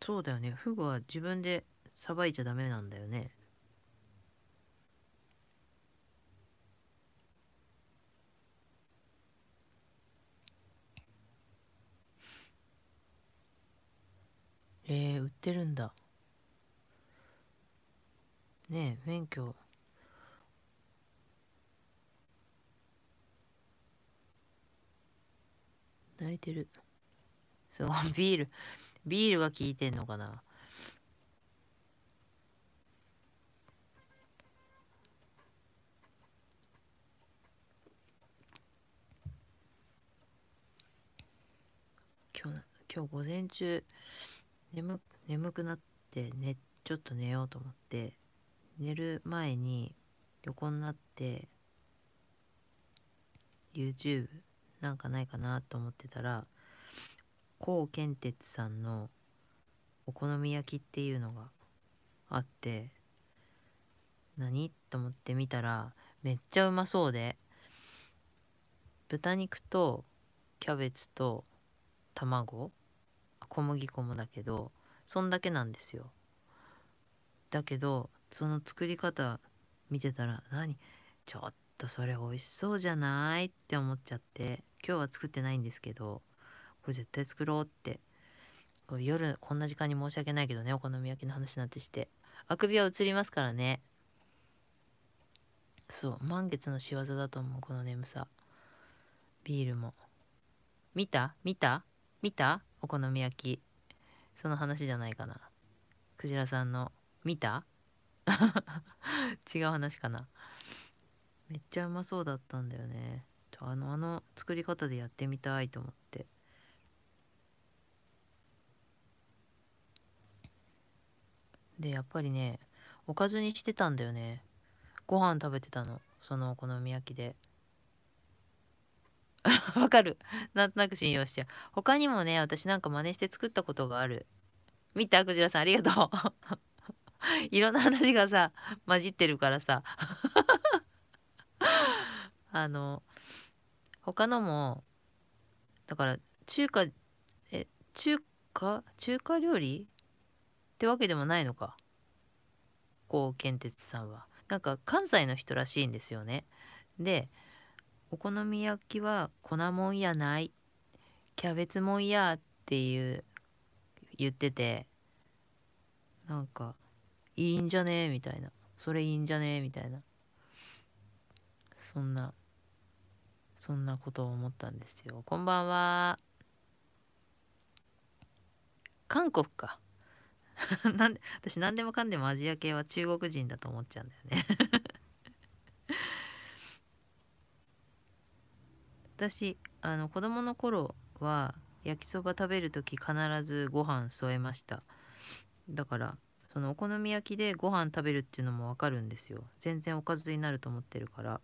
そうだよねフグは自分でさばいちゃダメなんだよねえー、売ってるんだねえ免許泣いてるそう ビールビールが効いてんのかな今日今日午前中眠眠くなって寝ちょっと寝ようと思って寝る前に横になって YouTube なんかないかなと思ってたら高健鉄さんのお好み焼きっていうのがあって何と思って見たらめっちゃうまそうで豚肉とキャベツと卵小麦粉もだけどそんだけなんですよだけどその作り方見てたら何ちょっとそれ美味しそうじゃないって思っちゃって今日は作ってないんですけどこれ絶対作ろうってこう夜こんな時間に申し訳ないけどねお好み焼きの話なんてしてあくびは移りますからねそう満月の仕業だと思うこの眠さビールも見た見た見たお好み焼きその話じゃないかなクジラさんの見た 違う話かなめっちゃうまそうだったんだよねあのあの作り方でやってみたいと思って。でやっぱりねおかずにしてたんだよねご飯食べてたのそのお好み焼きで わかるなんとなく信用しちゃう他にもね私なんか真似して作ったことがある見たクジラさんありがとう いろんな話がさ混じってるからさ あの他のもだから中華え中華中華料理ってわけでもないのか高健鉄さんはなんか関西の人らしいんですよねでお好み焼きは粉もんやないキャベツもんやっていう言っててなんかいいんじゃねえみたいなそれいいんじゃねえみたいなそんなそんなことを思ったんですよこんばんは韓国か なんで私何でもかんでもアジア系は中国人だと思っちゃうんだよね 私あの子供の頃は焼きそば食べる時必ずご飯添えましただからそのお好み焼きでご飯食べるっていうのもわかるんですよ全然おかずになると思ってるから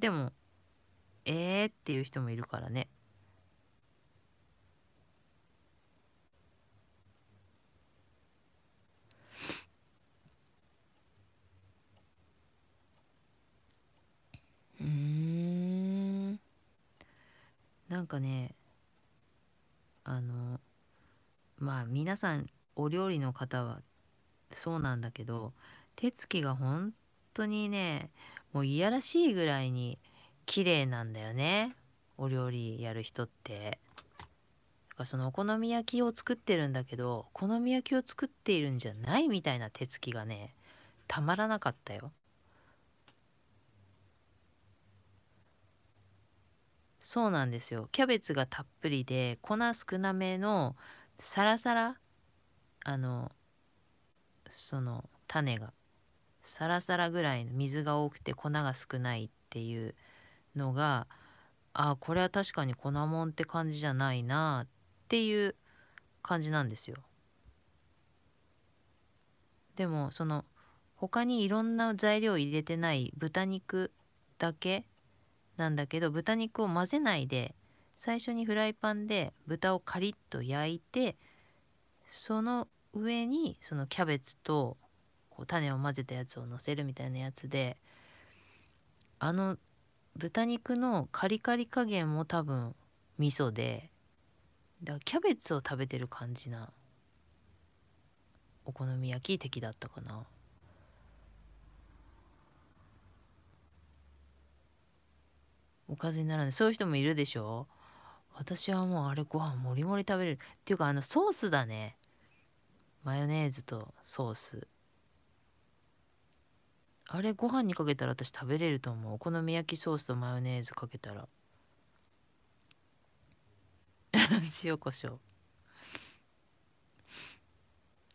でもえーっていう人もいるからね。うん。なんかね、あの、まあ皆さんお料理の方はそうなんだけど、手つきが本当にね、もういやらしいぐらいに綺麗なんだよねお料理やる人ってかそのお好み焼きを作ってるんだけどお好み焼きを作っているんじゃないみたいな手つきがねたまらなかったよそうなんですよキャベツがたっぷりで粉少なめのサラサラあのその種がサラサラぐらいの水が多くて粉が少ないっていうのがあこれは確かに粉もんって感じじゃないなっていう感じなんですよ。でもその他にいろんな材料入れてない豚肉だけなんだけど豚肉を混ぜないで最初にフライパンで豚をカリッと焼いてその上にそのキャベツとこう種を混ぜたやつをのせるみたいなやつであの豚肉のカリカリ加減も多分味噌でだキャベツを食べてる感じなお好み焼き的だったかな。おかずにならないそういう人もいるでしょ私はもうあれご飯もりもり食べれるっていうかあのソースだねマヨネーズとソースあれご飯にかけたら私食べれると思うお好み焼きソースとマヨネーズかけたら 塩コショウ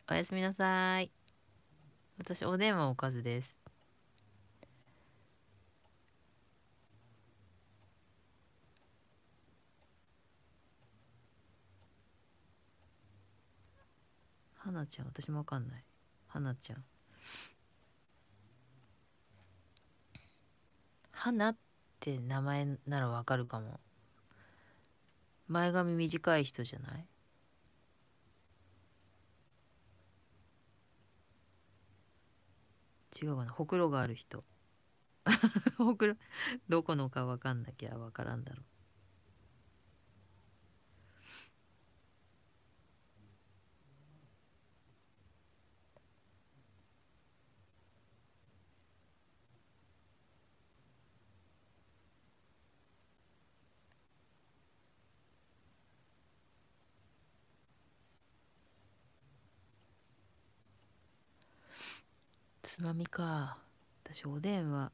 おやすみなさい私おでんはおかずですはなちゃん私もわかんないはなちゃん花って名前ならわかるかも前髪短い人じゃない違うかなほくろがある人 ほくろどこのかわかんなきゃわからんだろうつまみか私おでんは、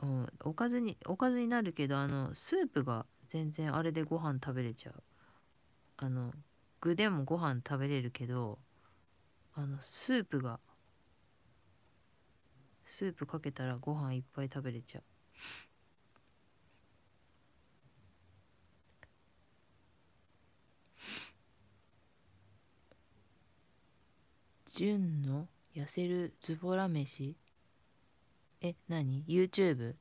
うん、おかずにおかずになるけどあのスープが全然あれでご飯食べれちゃうあの具でもご飯食べれるけどあのスープがスープかけたらご飯いっぱい食べれちゃう純の痩せるズボラ飯え、なに ?YouTube?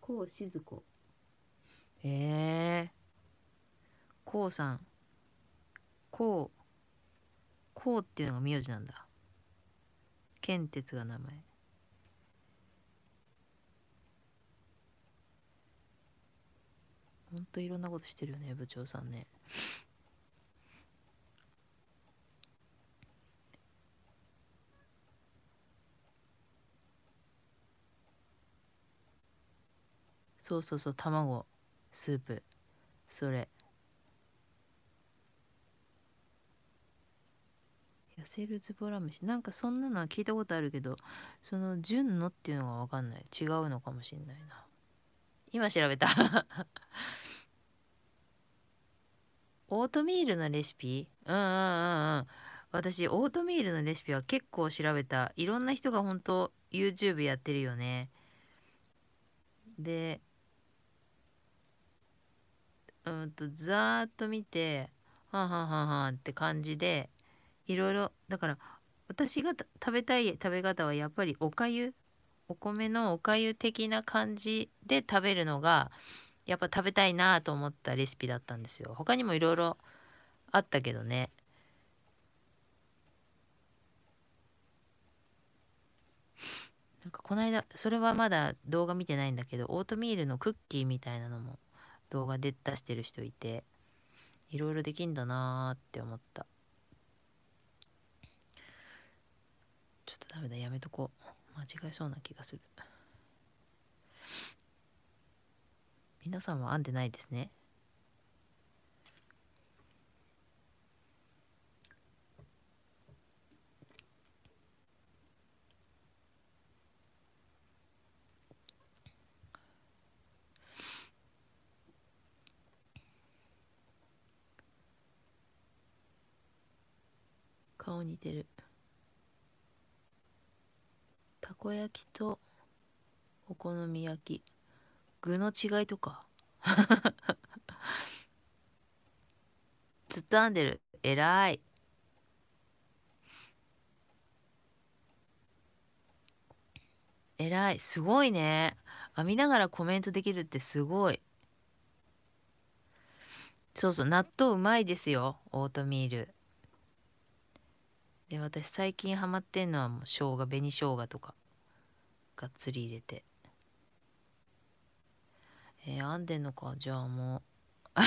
こうしずこえー、こうさんこうこうっていうのが名字なんだ健哲が名前ほんといろんなことしてるよね部長さんねそうそうそう卵スープそれ痩せるズボラ飯なんかそんなのは聞いたことあるけどその「純の」っていうのが分かんない違うのかもしんないな今調べた オートミールのレシピうんうんうんうん私オートミールのレシピは結構調べたいろんな人が本当 YouTube やってるよねでうんとざーっと見てはんはんはんはんって感じでいろいろだから私が食べたい食べ方はやっぱりおかゆお米のおかゆ的な感じで食べるのがやっぱ食べたいなと思ったレシピだったんですよ他にもいろいろあったけどねなんかこの間それはまだ動画見てないんだけどオートミールのクッキーみたいなのも動画で出してる人いていろいろできんだなーって思ったちょっとダメだやめとこう間違えそうな気がする皆さんは編んでないですね顔似てる。たこ焼きとお好み焼き具の違いとか ずっと編んでる偉い偉いすごいね編みながらコメントできるってすごいそうそう納豆うまいですよオートミールで私最近ハマってんのはもう生姜紅生姜とかがっつり入れてえー、編んでんのかじゃあもう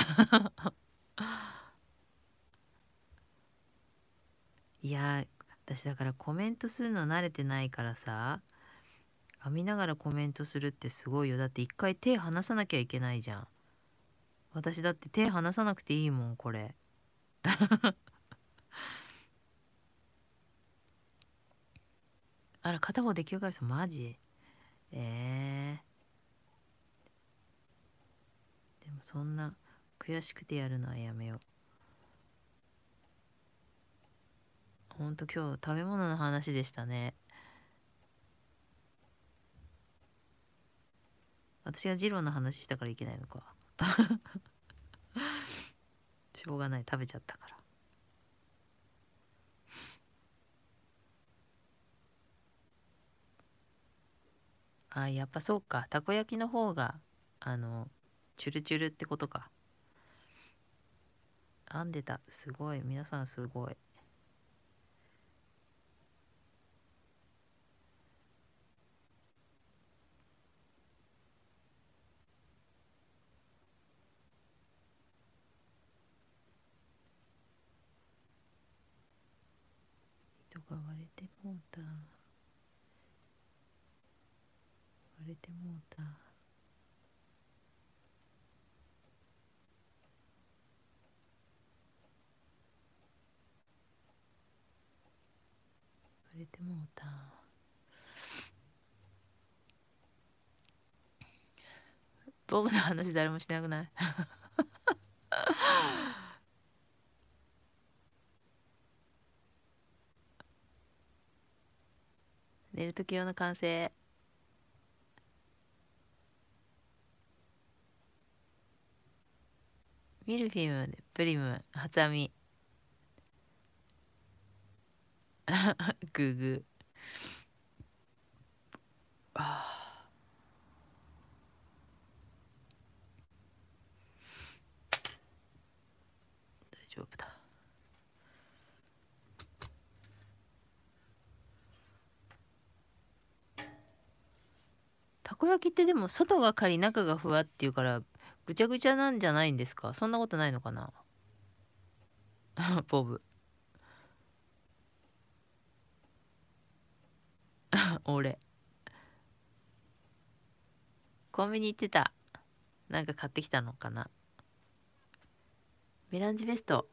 いや私だからコメントするの慣れてないからさ編みながらコメントするってすごいよだって一回手離さなきゃいけないじゃん私だって手離さなくていいもんこれ あら片方出来上がるさマジえー、でもそんな悔しくてやるのはやめようほんと今日食べ物の話でしたね私が二郎の話したからいけないのか しょうがない食べちゃったからあやっぱそうかたこ焼きの方があのチュルチュルってことか編んでたすごい皆さんすごい人が割れてもうた。れてもうた触れてもうた僕の話誰もしなくない 寝る時用の完成ミルフィムプリムハサミ グーグーあ 大丈夫だたこ焼きってでも外がカリ中がふわっていうからぐちゃぐちゃなんじゃないんですかそんなことないのかな ボブ 俺コンビニ行ってたなんか買ってきたのかなメランジベスト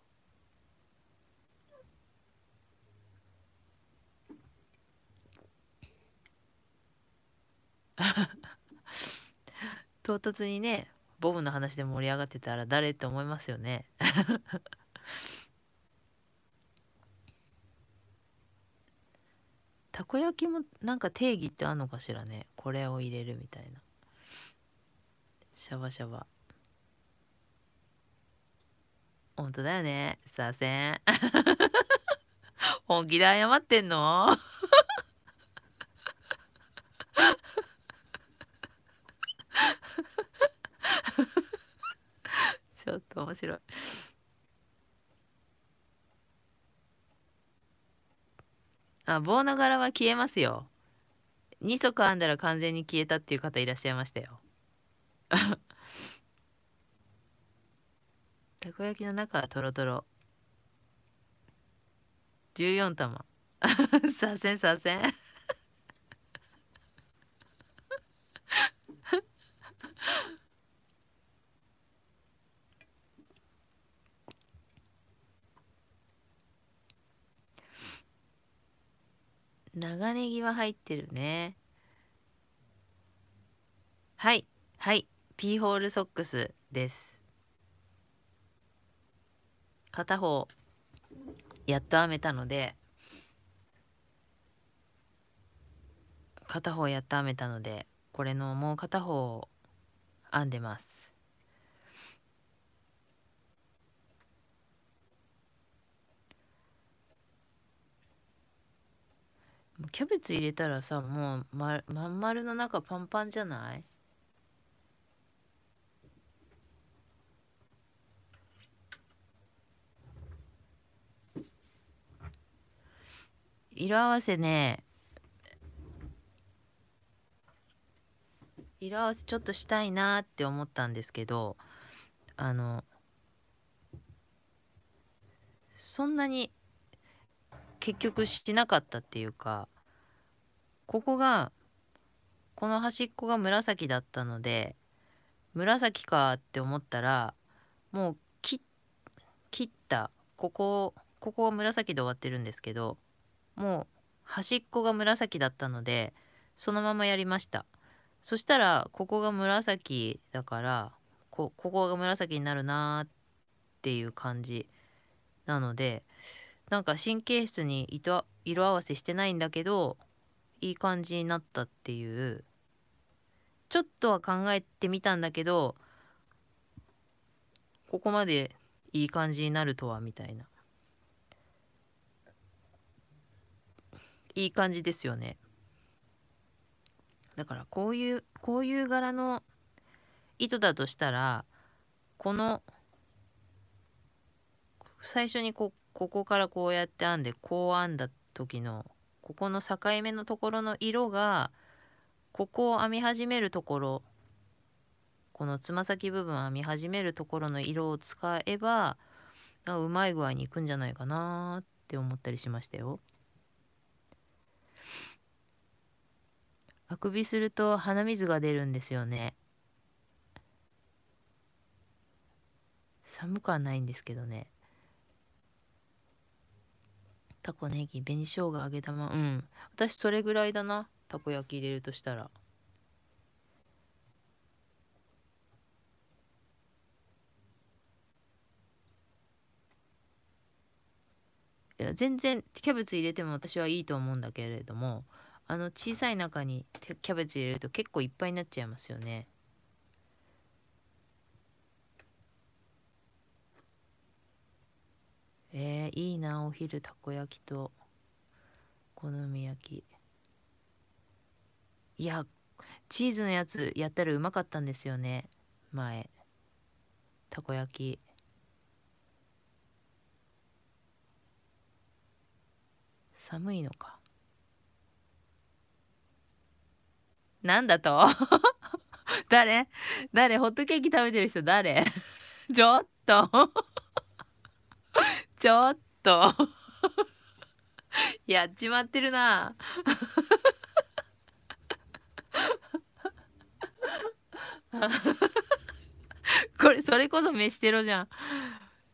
唐突にねボブの話で盛り上がってたら誰って思いますよね たこ焼きもなんか定義ってあんのかしらねこれを入れるみたいなシャバシャバ本当だよねさせん 本気で謝ってんのちょっと面白い。あ、棒の柄は消えますよ。2足編んだら完全に消えたっていう方いらっしゃいましたよ。たこ焼きの中はとろとろ。14玉。させんさせん。長ネギは入ってるねはいはいピーホールソックスです片方やっと編めたので片方やっと編めたのでこれのもう片方編んでますキャベツ入れたらさもうままん丸の中パンパンじゃない色合わせね色合わせちょっとしたいなって思ったんですけどあのそんなに結局しなかったっていうかここがこの端っこが紫だったので紫かって思ったらもう切ったここここが紫で終わってるんですけどもう端っこが紫だったのでそのままやりましたそしたらここが紫だからここが紫になるなーっていう感じなのでなんか神経質に色合わせしてないんだけどいい感じになったっていうちょっとは考えてみたんだけどここまでいい感じになるとはみたいないい感じですよねだからこういうこういう柄の糸だとしたらこの最初にこうここからこうやって編んでこう編んだ時のここの境目のところの色がここを編み始めるところこのつま先部分編み始めるところの色を使えばうまい具合にいくんじゃないかなって思ったりしましたよ。あくびすると鼻水が出るんですよね。寒くはないんですけどね。たこネギ紅生姜揚げ玉うん私それぐらいだなたこ焼き入れるとしたらいや全然キャベツ入れても私はいいと思うんだけれどもあの小さい中にキャベツ入れると結構いっぱいになっちゃいますよねえー、いいなお昼たこ焼きとお好み焼きいやチーズのやつやったらうまかったんですよね前たこ焼き寒いのかなんだと 誰誰ホットケーキ食べてる人誰 ちょっと ちょっと やっちまってるな これそれこそ飯テロじゃん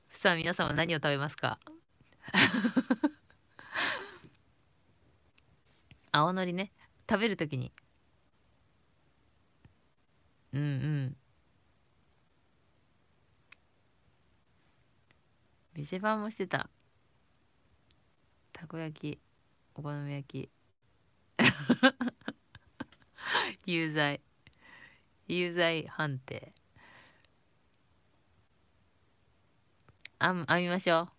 さあ皆さんは何を食べますか青のりね食べるときにうんうん店番もしてたたこ焼きお好み焼き 有罪有罪判定あ編みましょ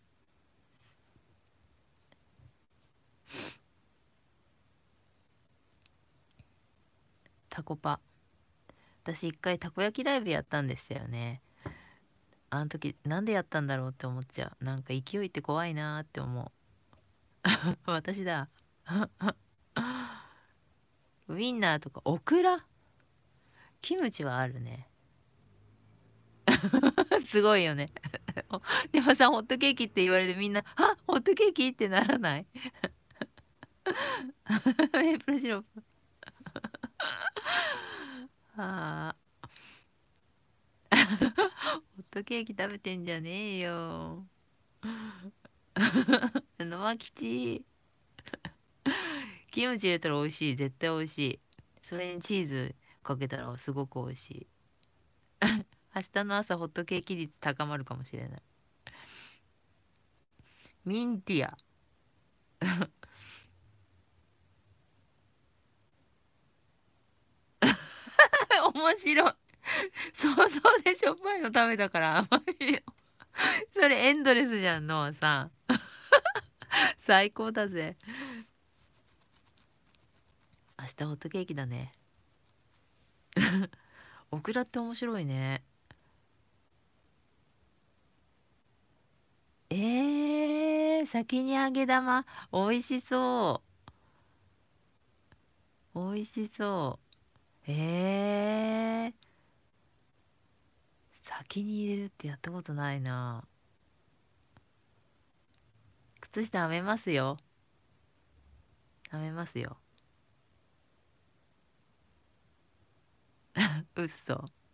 うたこぱ私一回たこ焼きライブやったんですよねあの時なんでやったんだろうって思っちゃうなんか勢いって怖いなって思う 私だ ウインナーとかオクラキムチはあるね すごいよねでもさホットケーキって言われてみんな「あホットケーキ?」ってならないメープルシロップはあホットケーキ食べてんじゃねえよ野間吉キムチ入れたら美味しい絶対美味しいそれにチーズかけたらすごく美味しい明日の朝ホットケーキ率高まるかもしれないミンティア面白い 想像でしょっぱいの食べたから甘いよそれエンドレスじゃんのさ 最高だぜ明日ホットケーキだね オクラって面白いねえー、先に揚げ玉美味しそう美味しそうえー先に入れるってやったことないな靴下はめますよはめますようそ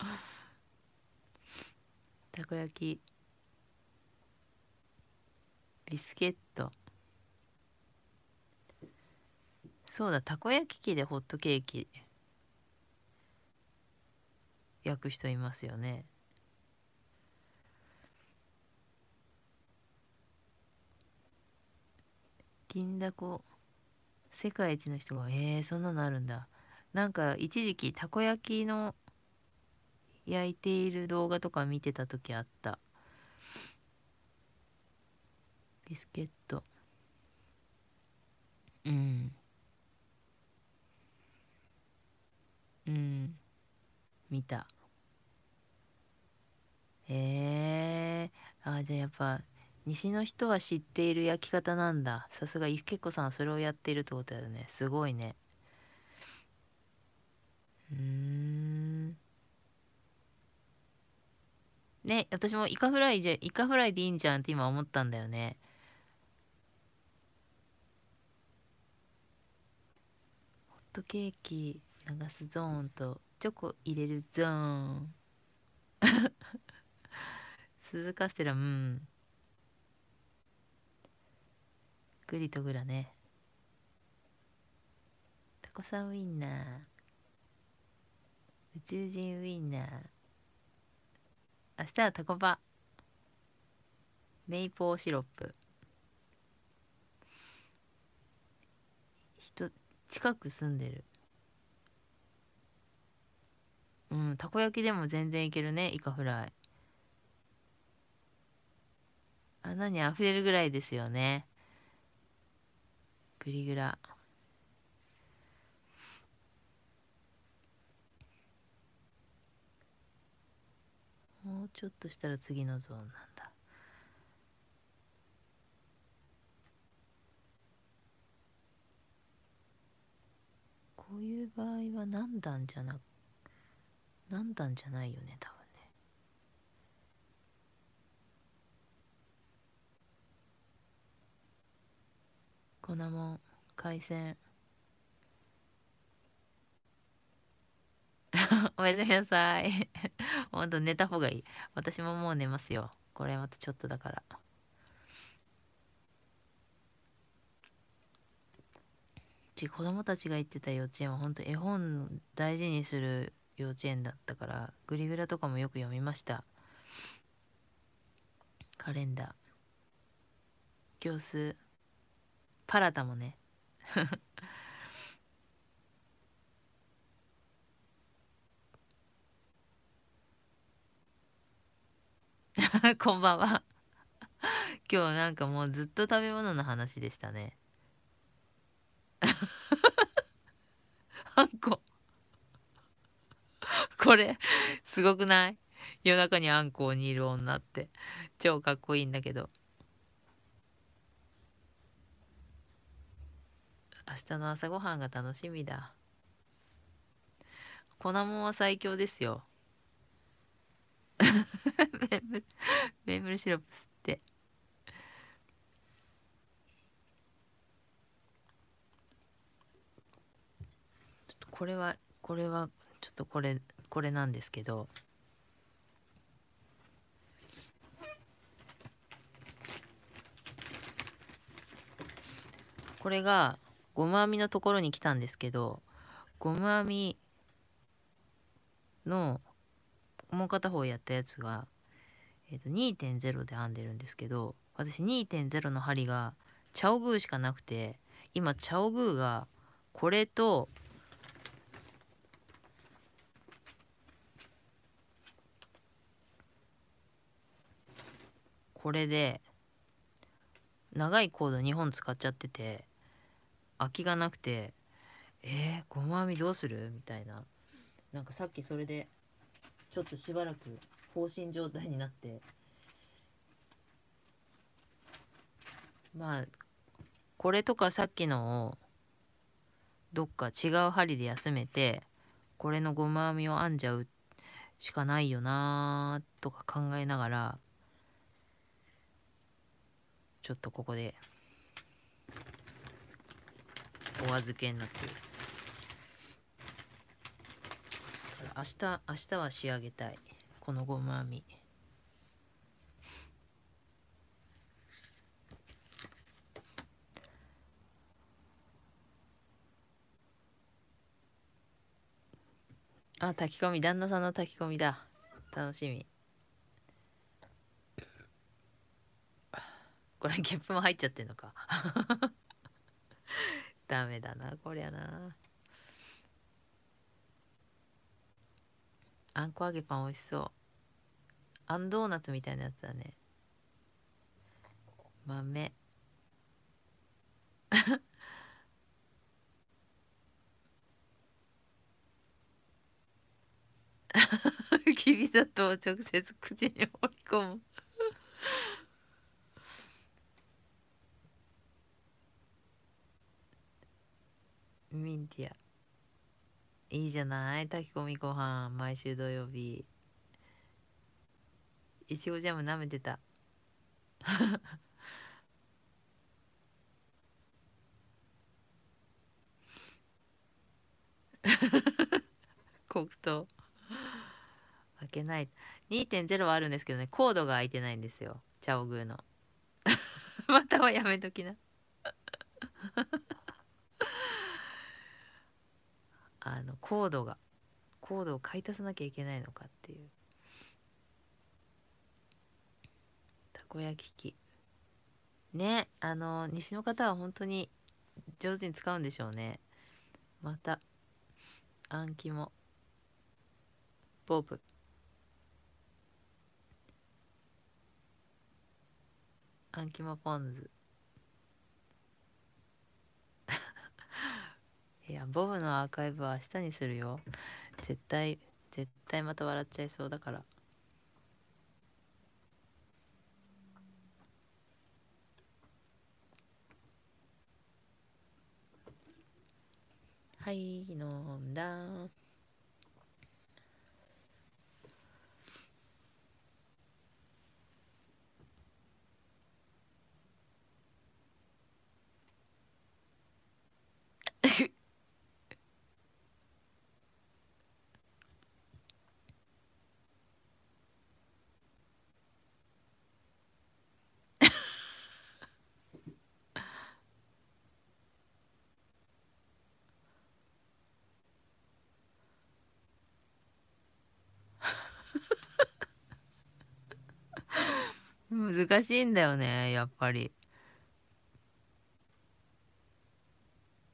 たこ焼きビスケットそうだたこ焼き器でホットケーキ焼く人いますよね銀だこ世界一の人がえー、そんなのあるんだなんか一時期たこ焼きの焼いている動画とか見てた時あったビスケットうんうん見たえー、あじゃあやっぱ西の人は知っている焼き方なんださすがゆけっこさんはそれをやっているってことだよねすごいねうんね私もイカフライじゃイカフライでいいんじゃんって今思ったんだよねホットケーキ流すゾーンとチョコ入れるゾーン 鈴カステラうんくりとぐらねタコさんウインナー宇宙人ウインナー明日はタコパメイポーシロップ人近く住んでるうんたこ焼きでも全然いけるねイカフライ穴にあふれるぐらいですよねリグラもうちょっとしたら次のゾーンなんだこういう場合は何段じゃな何段じゃないよね多分粉もん海鮮 おやすみなさい ほんと寝た方がいい私ももう寝ますよこれまたちょっとだからうち子供たちが行ってた幼稚園は本当絵本大事にする幼稚園だったからグリグラとかもよく読みましたカレンダー行数パラタもね こんばんは今日なんかもうずっと食べ物の話でしたねあんここれすごくない夜中にあんこを煮る女って超かっこいいんだけど。明日の朝ごはんが楽しみだ粉もんは最強ですよ メーブルメーブルシロップ吸ってこれはこれはちょっとこれこれなんですけどこれがゴム編みのところに来たんですけどゴム編みのもう片方やったやつが、えー、と2.0で編んでるんですけど私2.0の針がチャオグーしかなくて今チャオグーがこれとこれで長いコード2本使っちゃってて空きがなくてえー、ごま編みどうするみたいななんかさっきそれでちょっとしばらく放心状態になってまあこれとかさっきのをどっか違う針で休めてこれのごま編みを編んじゃうしかないよなーとか考えながらちょっとここでお預けになってる明日明日は仕上げたいこのごま編みあ炊き込み旦那さんの炊き込みだ楽しみこれゲップも入っちゃってんのかダメだなこりゃなあんこ揚げパン美味しそうあんドーナツみたいなやつだね豆きび 砂糖を直接口に放り込むミンティアいいじゃない炊き込みご飯毎週土曜日いちごジャム舐めてた 黒糖開けない2.0はあるんですけどねコードが開いてないんですよチャオグーの またはやめときなあのコードがコードを買い足さなきゃいけないのかっていうたこ焼き器ねあの西の方は本当に上手に使うんでしょうねまた暗記もボブ暗記もポン酢いや、ボブのアーカイブは明日にするよ。絶対、絶対また笑っちゃいそうだから。はい、飲んだ。難しいんだよねやっぱり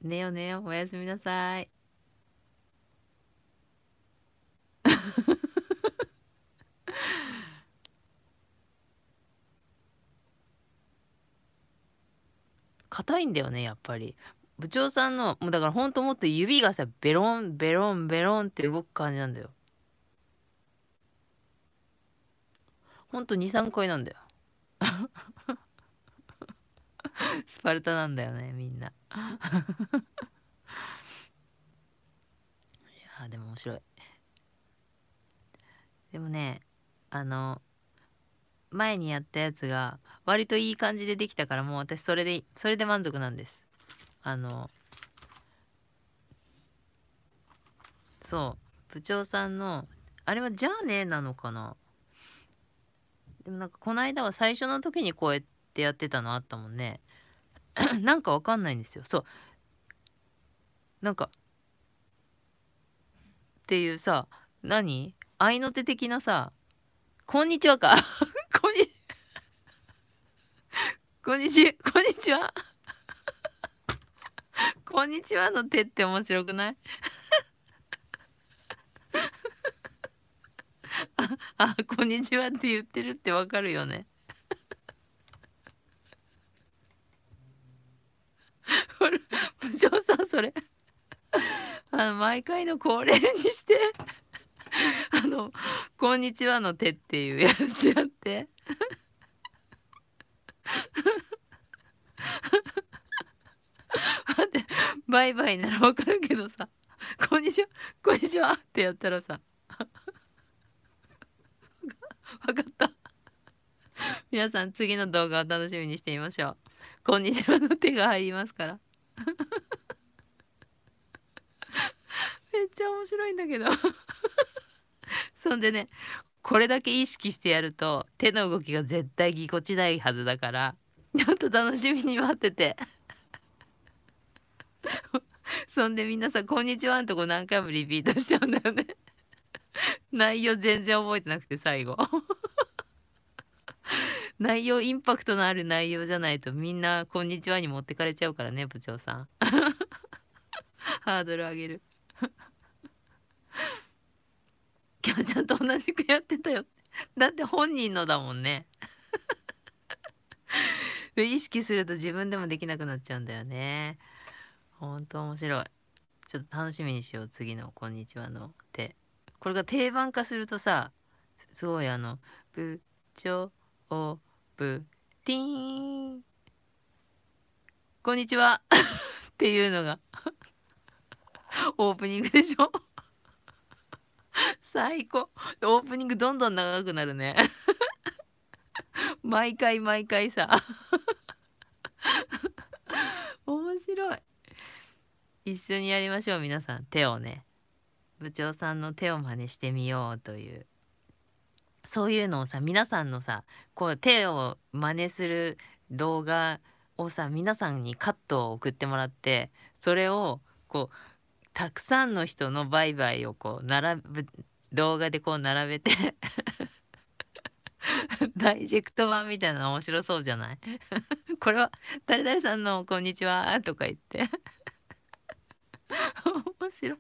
寝よ寝よおやすみなさい 硬いんだよねやっぱり部長さんのもうだからほんともっと指がさベロンベロンベロンって動く感じなんだよほんと23回なんだよ スパルタなんだよねみんないやでも面白いでもねあの前にやったやつが割といい感じでできたからもう私それでそれで満足なんですあのそう部長さんのあれは「じゃあね」なのかなでもなんかこの間は最初の時にこうやってやってたのあったもんね なんかわかんないんですよそうなんかっていうさ何合いの手的なさ「こんにちはか」こんにこんにちこんにちは こんにちはの手って面白くないあ、こんにちはって言ってるってわかるよね。部長さん、それ。あの、毎回の恒例にしてあの、こんにちはの手っていうやつやって待って、バイバイならわかるけどさ、こんにちは、こんにちはってやったらさ、わかった。皆さん次の動画を楽しみにしてみましょう。こんにちはの手が入りますから。めっちゃ面白いんだけどそんでねこれだけ意識してやると手の動きが絶対ぎこちないはずだからちょっと楽しみに待っててそんで皆さんこんにちは」のとこ何回もリピートしちゃうんだよね 内容全然覚えてなくて最後 内容インパクトのある内容じゃないとみんな「こんにちは」に持ってかれちゃうからね部長さん ハードル上げる今日ちゃんと同じくやってたよだって本人のだもんねで意識すると自分でもできなくなっちゃうんだよねほんと面白いちょっと楽しみにしよう次の「こんにちは」の手。これが定番化するとさすごいあの「部長オぶティーン」「こんにちは」っていうのがオープニングでしょ最高オープニングどんどん長くなるね 毎回毎回さ面白い一緒にやりましょう皆さん手をね部長さんの手を真似してみようというそういうのをさ皆さんのさこう手を真似する動画をさ皆さんにカットを送ってもらってそれをこうたくさんの人の売買をこう並ぶ動画でこう並べて ダイジェクト版みたいなの面白そうじゃない これは誰々さんの「こんにちは」とか言って 面白い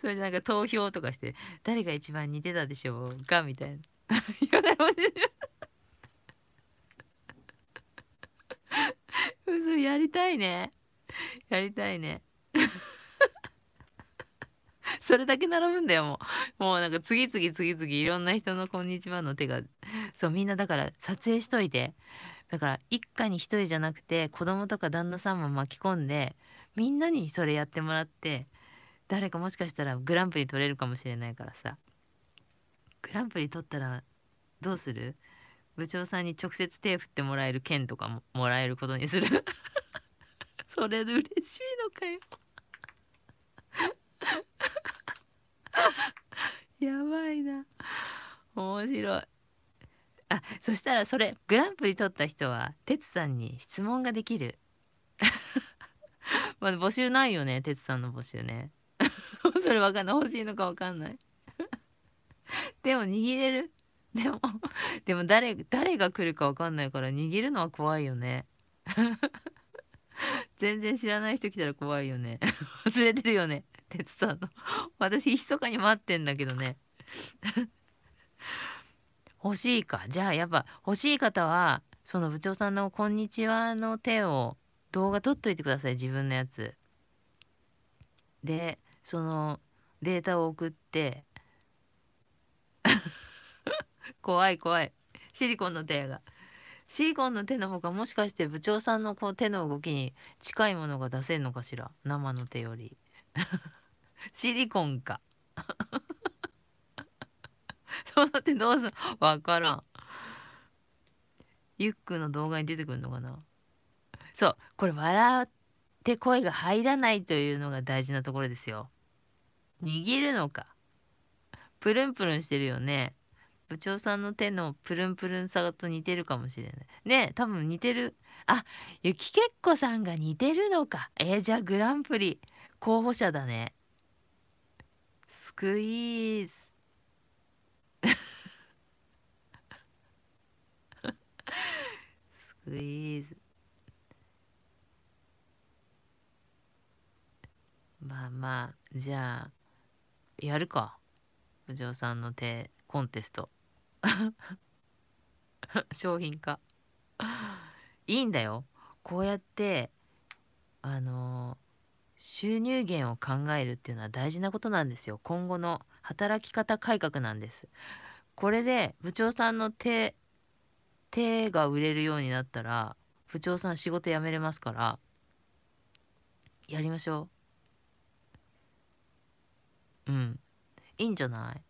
それでなんか投票とかして誰が一番似てたでしょうかみたいな 嘘やりたいねやりたいね それだけ並ぶんだよもうもうなんか次々次々いろんな人の「こんにちは」の手がそうみんなだから撮影しといてだから一家に一人じゃなくて子供とか旦那さんも巻き込んでみんなにそれやってもらって誰かもしかしたらグランプリ取れるかもしれないからさグランプリ取ったらどうする部長さんに直接手振ってもらえる券とかももらえることにする それで嬉しいのかよ やばいな面白いあそしたらそれグランプリ取った人はてつさんに質問ができるまあ募集ないよね哲さんの募集ね それわかんない欲しいのかわかんない でも握れるでもでも誰誰が来るかわかんないから握るのは怖いよね 全然知らない人来たら怖いよね忘れてるよね哲さんの私密かに待ってんだけどね欲しいかじゃあやっぱ欲しい方はその部長さんの「こんにちは」の手を動画撮っといてください自分のやつ。でそのデータを送って 怖い怖いシリコンの手が。シリコンの手のほかもしかして部長さんのこう手の動きに近いものが出せんのかしら生の手より シリコンか その手どうすん分からんユックの動画に出てくるのかなそうこれ笑って声が入らないというのが大事なところですよ握るのかプルンプルンしてるよね部長さんの手のプルンプルンさと似てるかもしれないね多分似てるあ雪きけっこさんが似てるのかえー、じゃあグランプリ候補者だねスクイーズ スクイーズまあまあじゃあやるかお嬢さんの手コンテスト 商品化いいんだよこうやってあの収入源を考えるっていうのは大事なことなんですよ今後の働き方改革なんですこれで部長さんの手手が売れるようになったら部長さん仕事辞めれますからやりましょううんいいんじゃない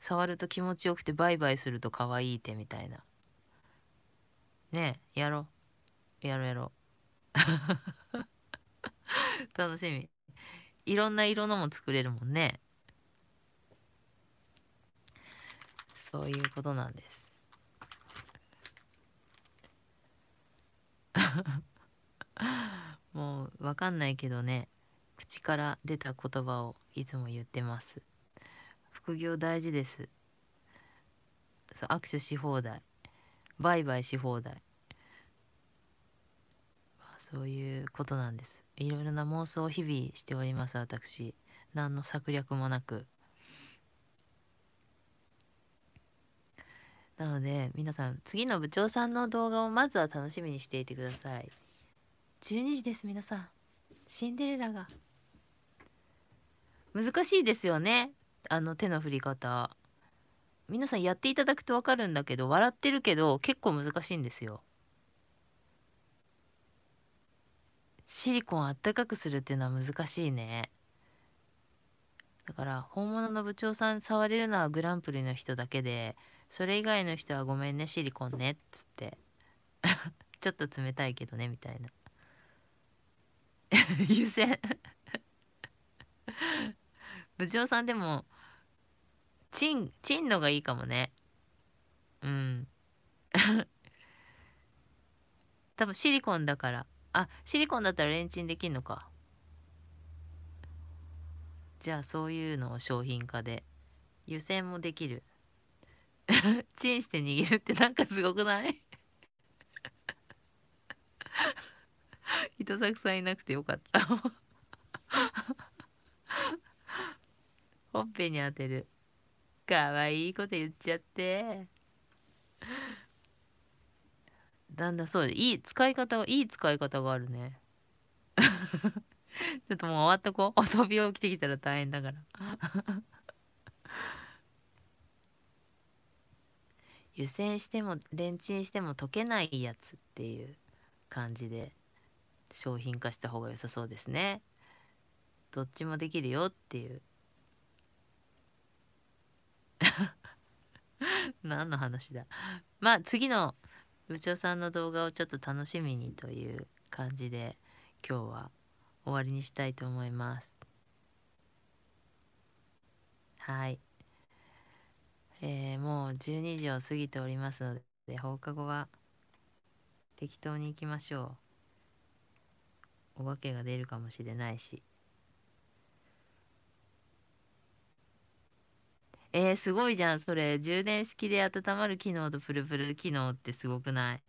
触ると気持ちよくてバイバイすると可愛いってみたいなねえやろやろやろ 楽しみいろんな色のも作れるもんねそういうことなんです もうわかんないけどね口から出た言葉をいつも言ってます副業大事ですそう握手し放題売買し放題そういうことなんですいろいろな妄想を日々しております私何の策略もなくなので皆さん次の部長さんの動画をまずは楽しみにしていてください12時です皆さんシンデレラが難しいですよねあの手の振り方皆さんやっていただくと分かるんだけど笑ってるけど結構難しいんですよシリコンあったかくするっていうのは難しいねだから本物の部長さん触れるのはグランプリの人だけでそれ以外の人はごめんねシリコンねっつって ちょっと冷たいけどねみたいな湯煎 部長さんでもチンチンのがいいかもねうん 多分シリコンだからあシリコンだったらレンチンできんのかじゃあそういうのを商品化で湯煎もできる チンして握るってなんかすごくない 人作さんいなくてよかったほっぺに当てるかわいいこと言っちゃってだんだんそういい使い方がいい使い方があるね ちょっともう終わっとこうお飛び起きてきたら大変だから 湯煎してもレンチンしても溶けないやつっていう感じで商品化した方が良さそうですねどっちもできるよっていう 何の話だまあ次の部長さんの動画をちょっと楽しみにという感じで今日は終わりにしたいと思います。はい。えー、もう12時を過ぎておりますので放課後は適当に行きましょう。お化けが出るかもしれないし。えー、すごいじゃんそれ充電式で温まる機能とプルプル機能ってすごくない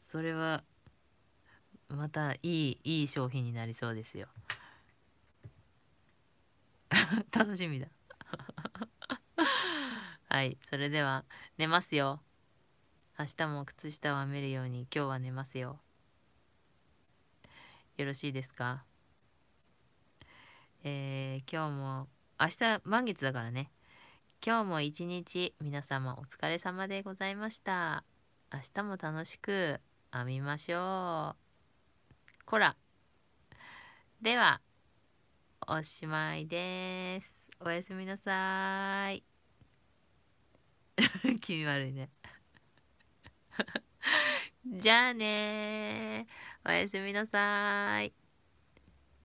それはまたいいいい商品になりそうですよ 楽しみだ はいそれでは寝ますよ明日も靴下を編めるように今日は寝ますよよろしいですかえー、今日も明日満月だからね今日も一日皆様お疲れ様でございました明日も楽しく編みましょうこらではおしまいですおやすみなさい 気味悪いね じゃあねおやすみなさい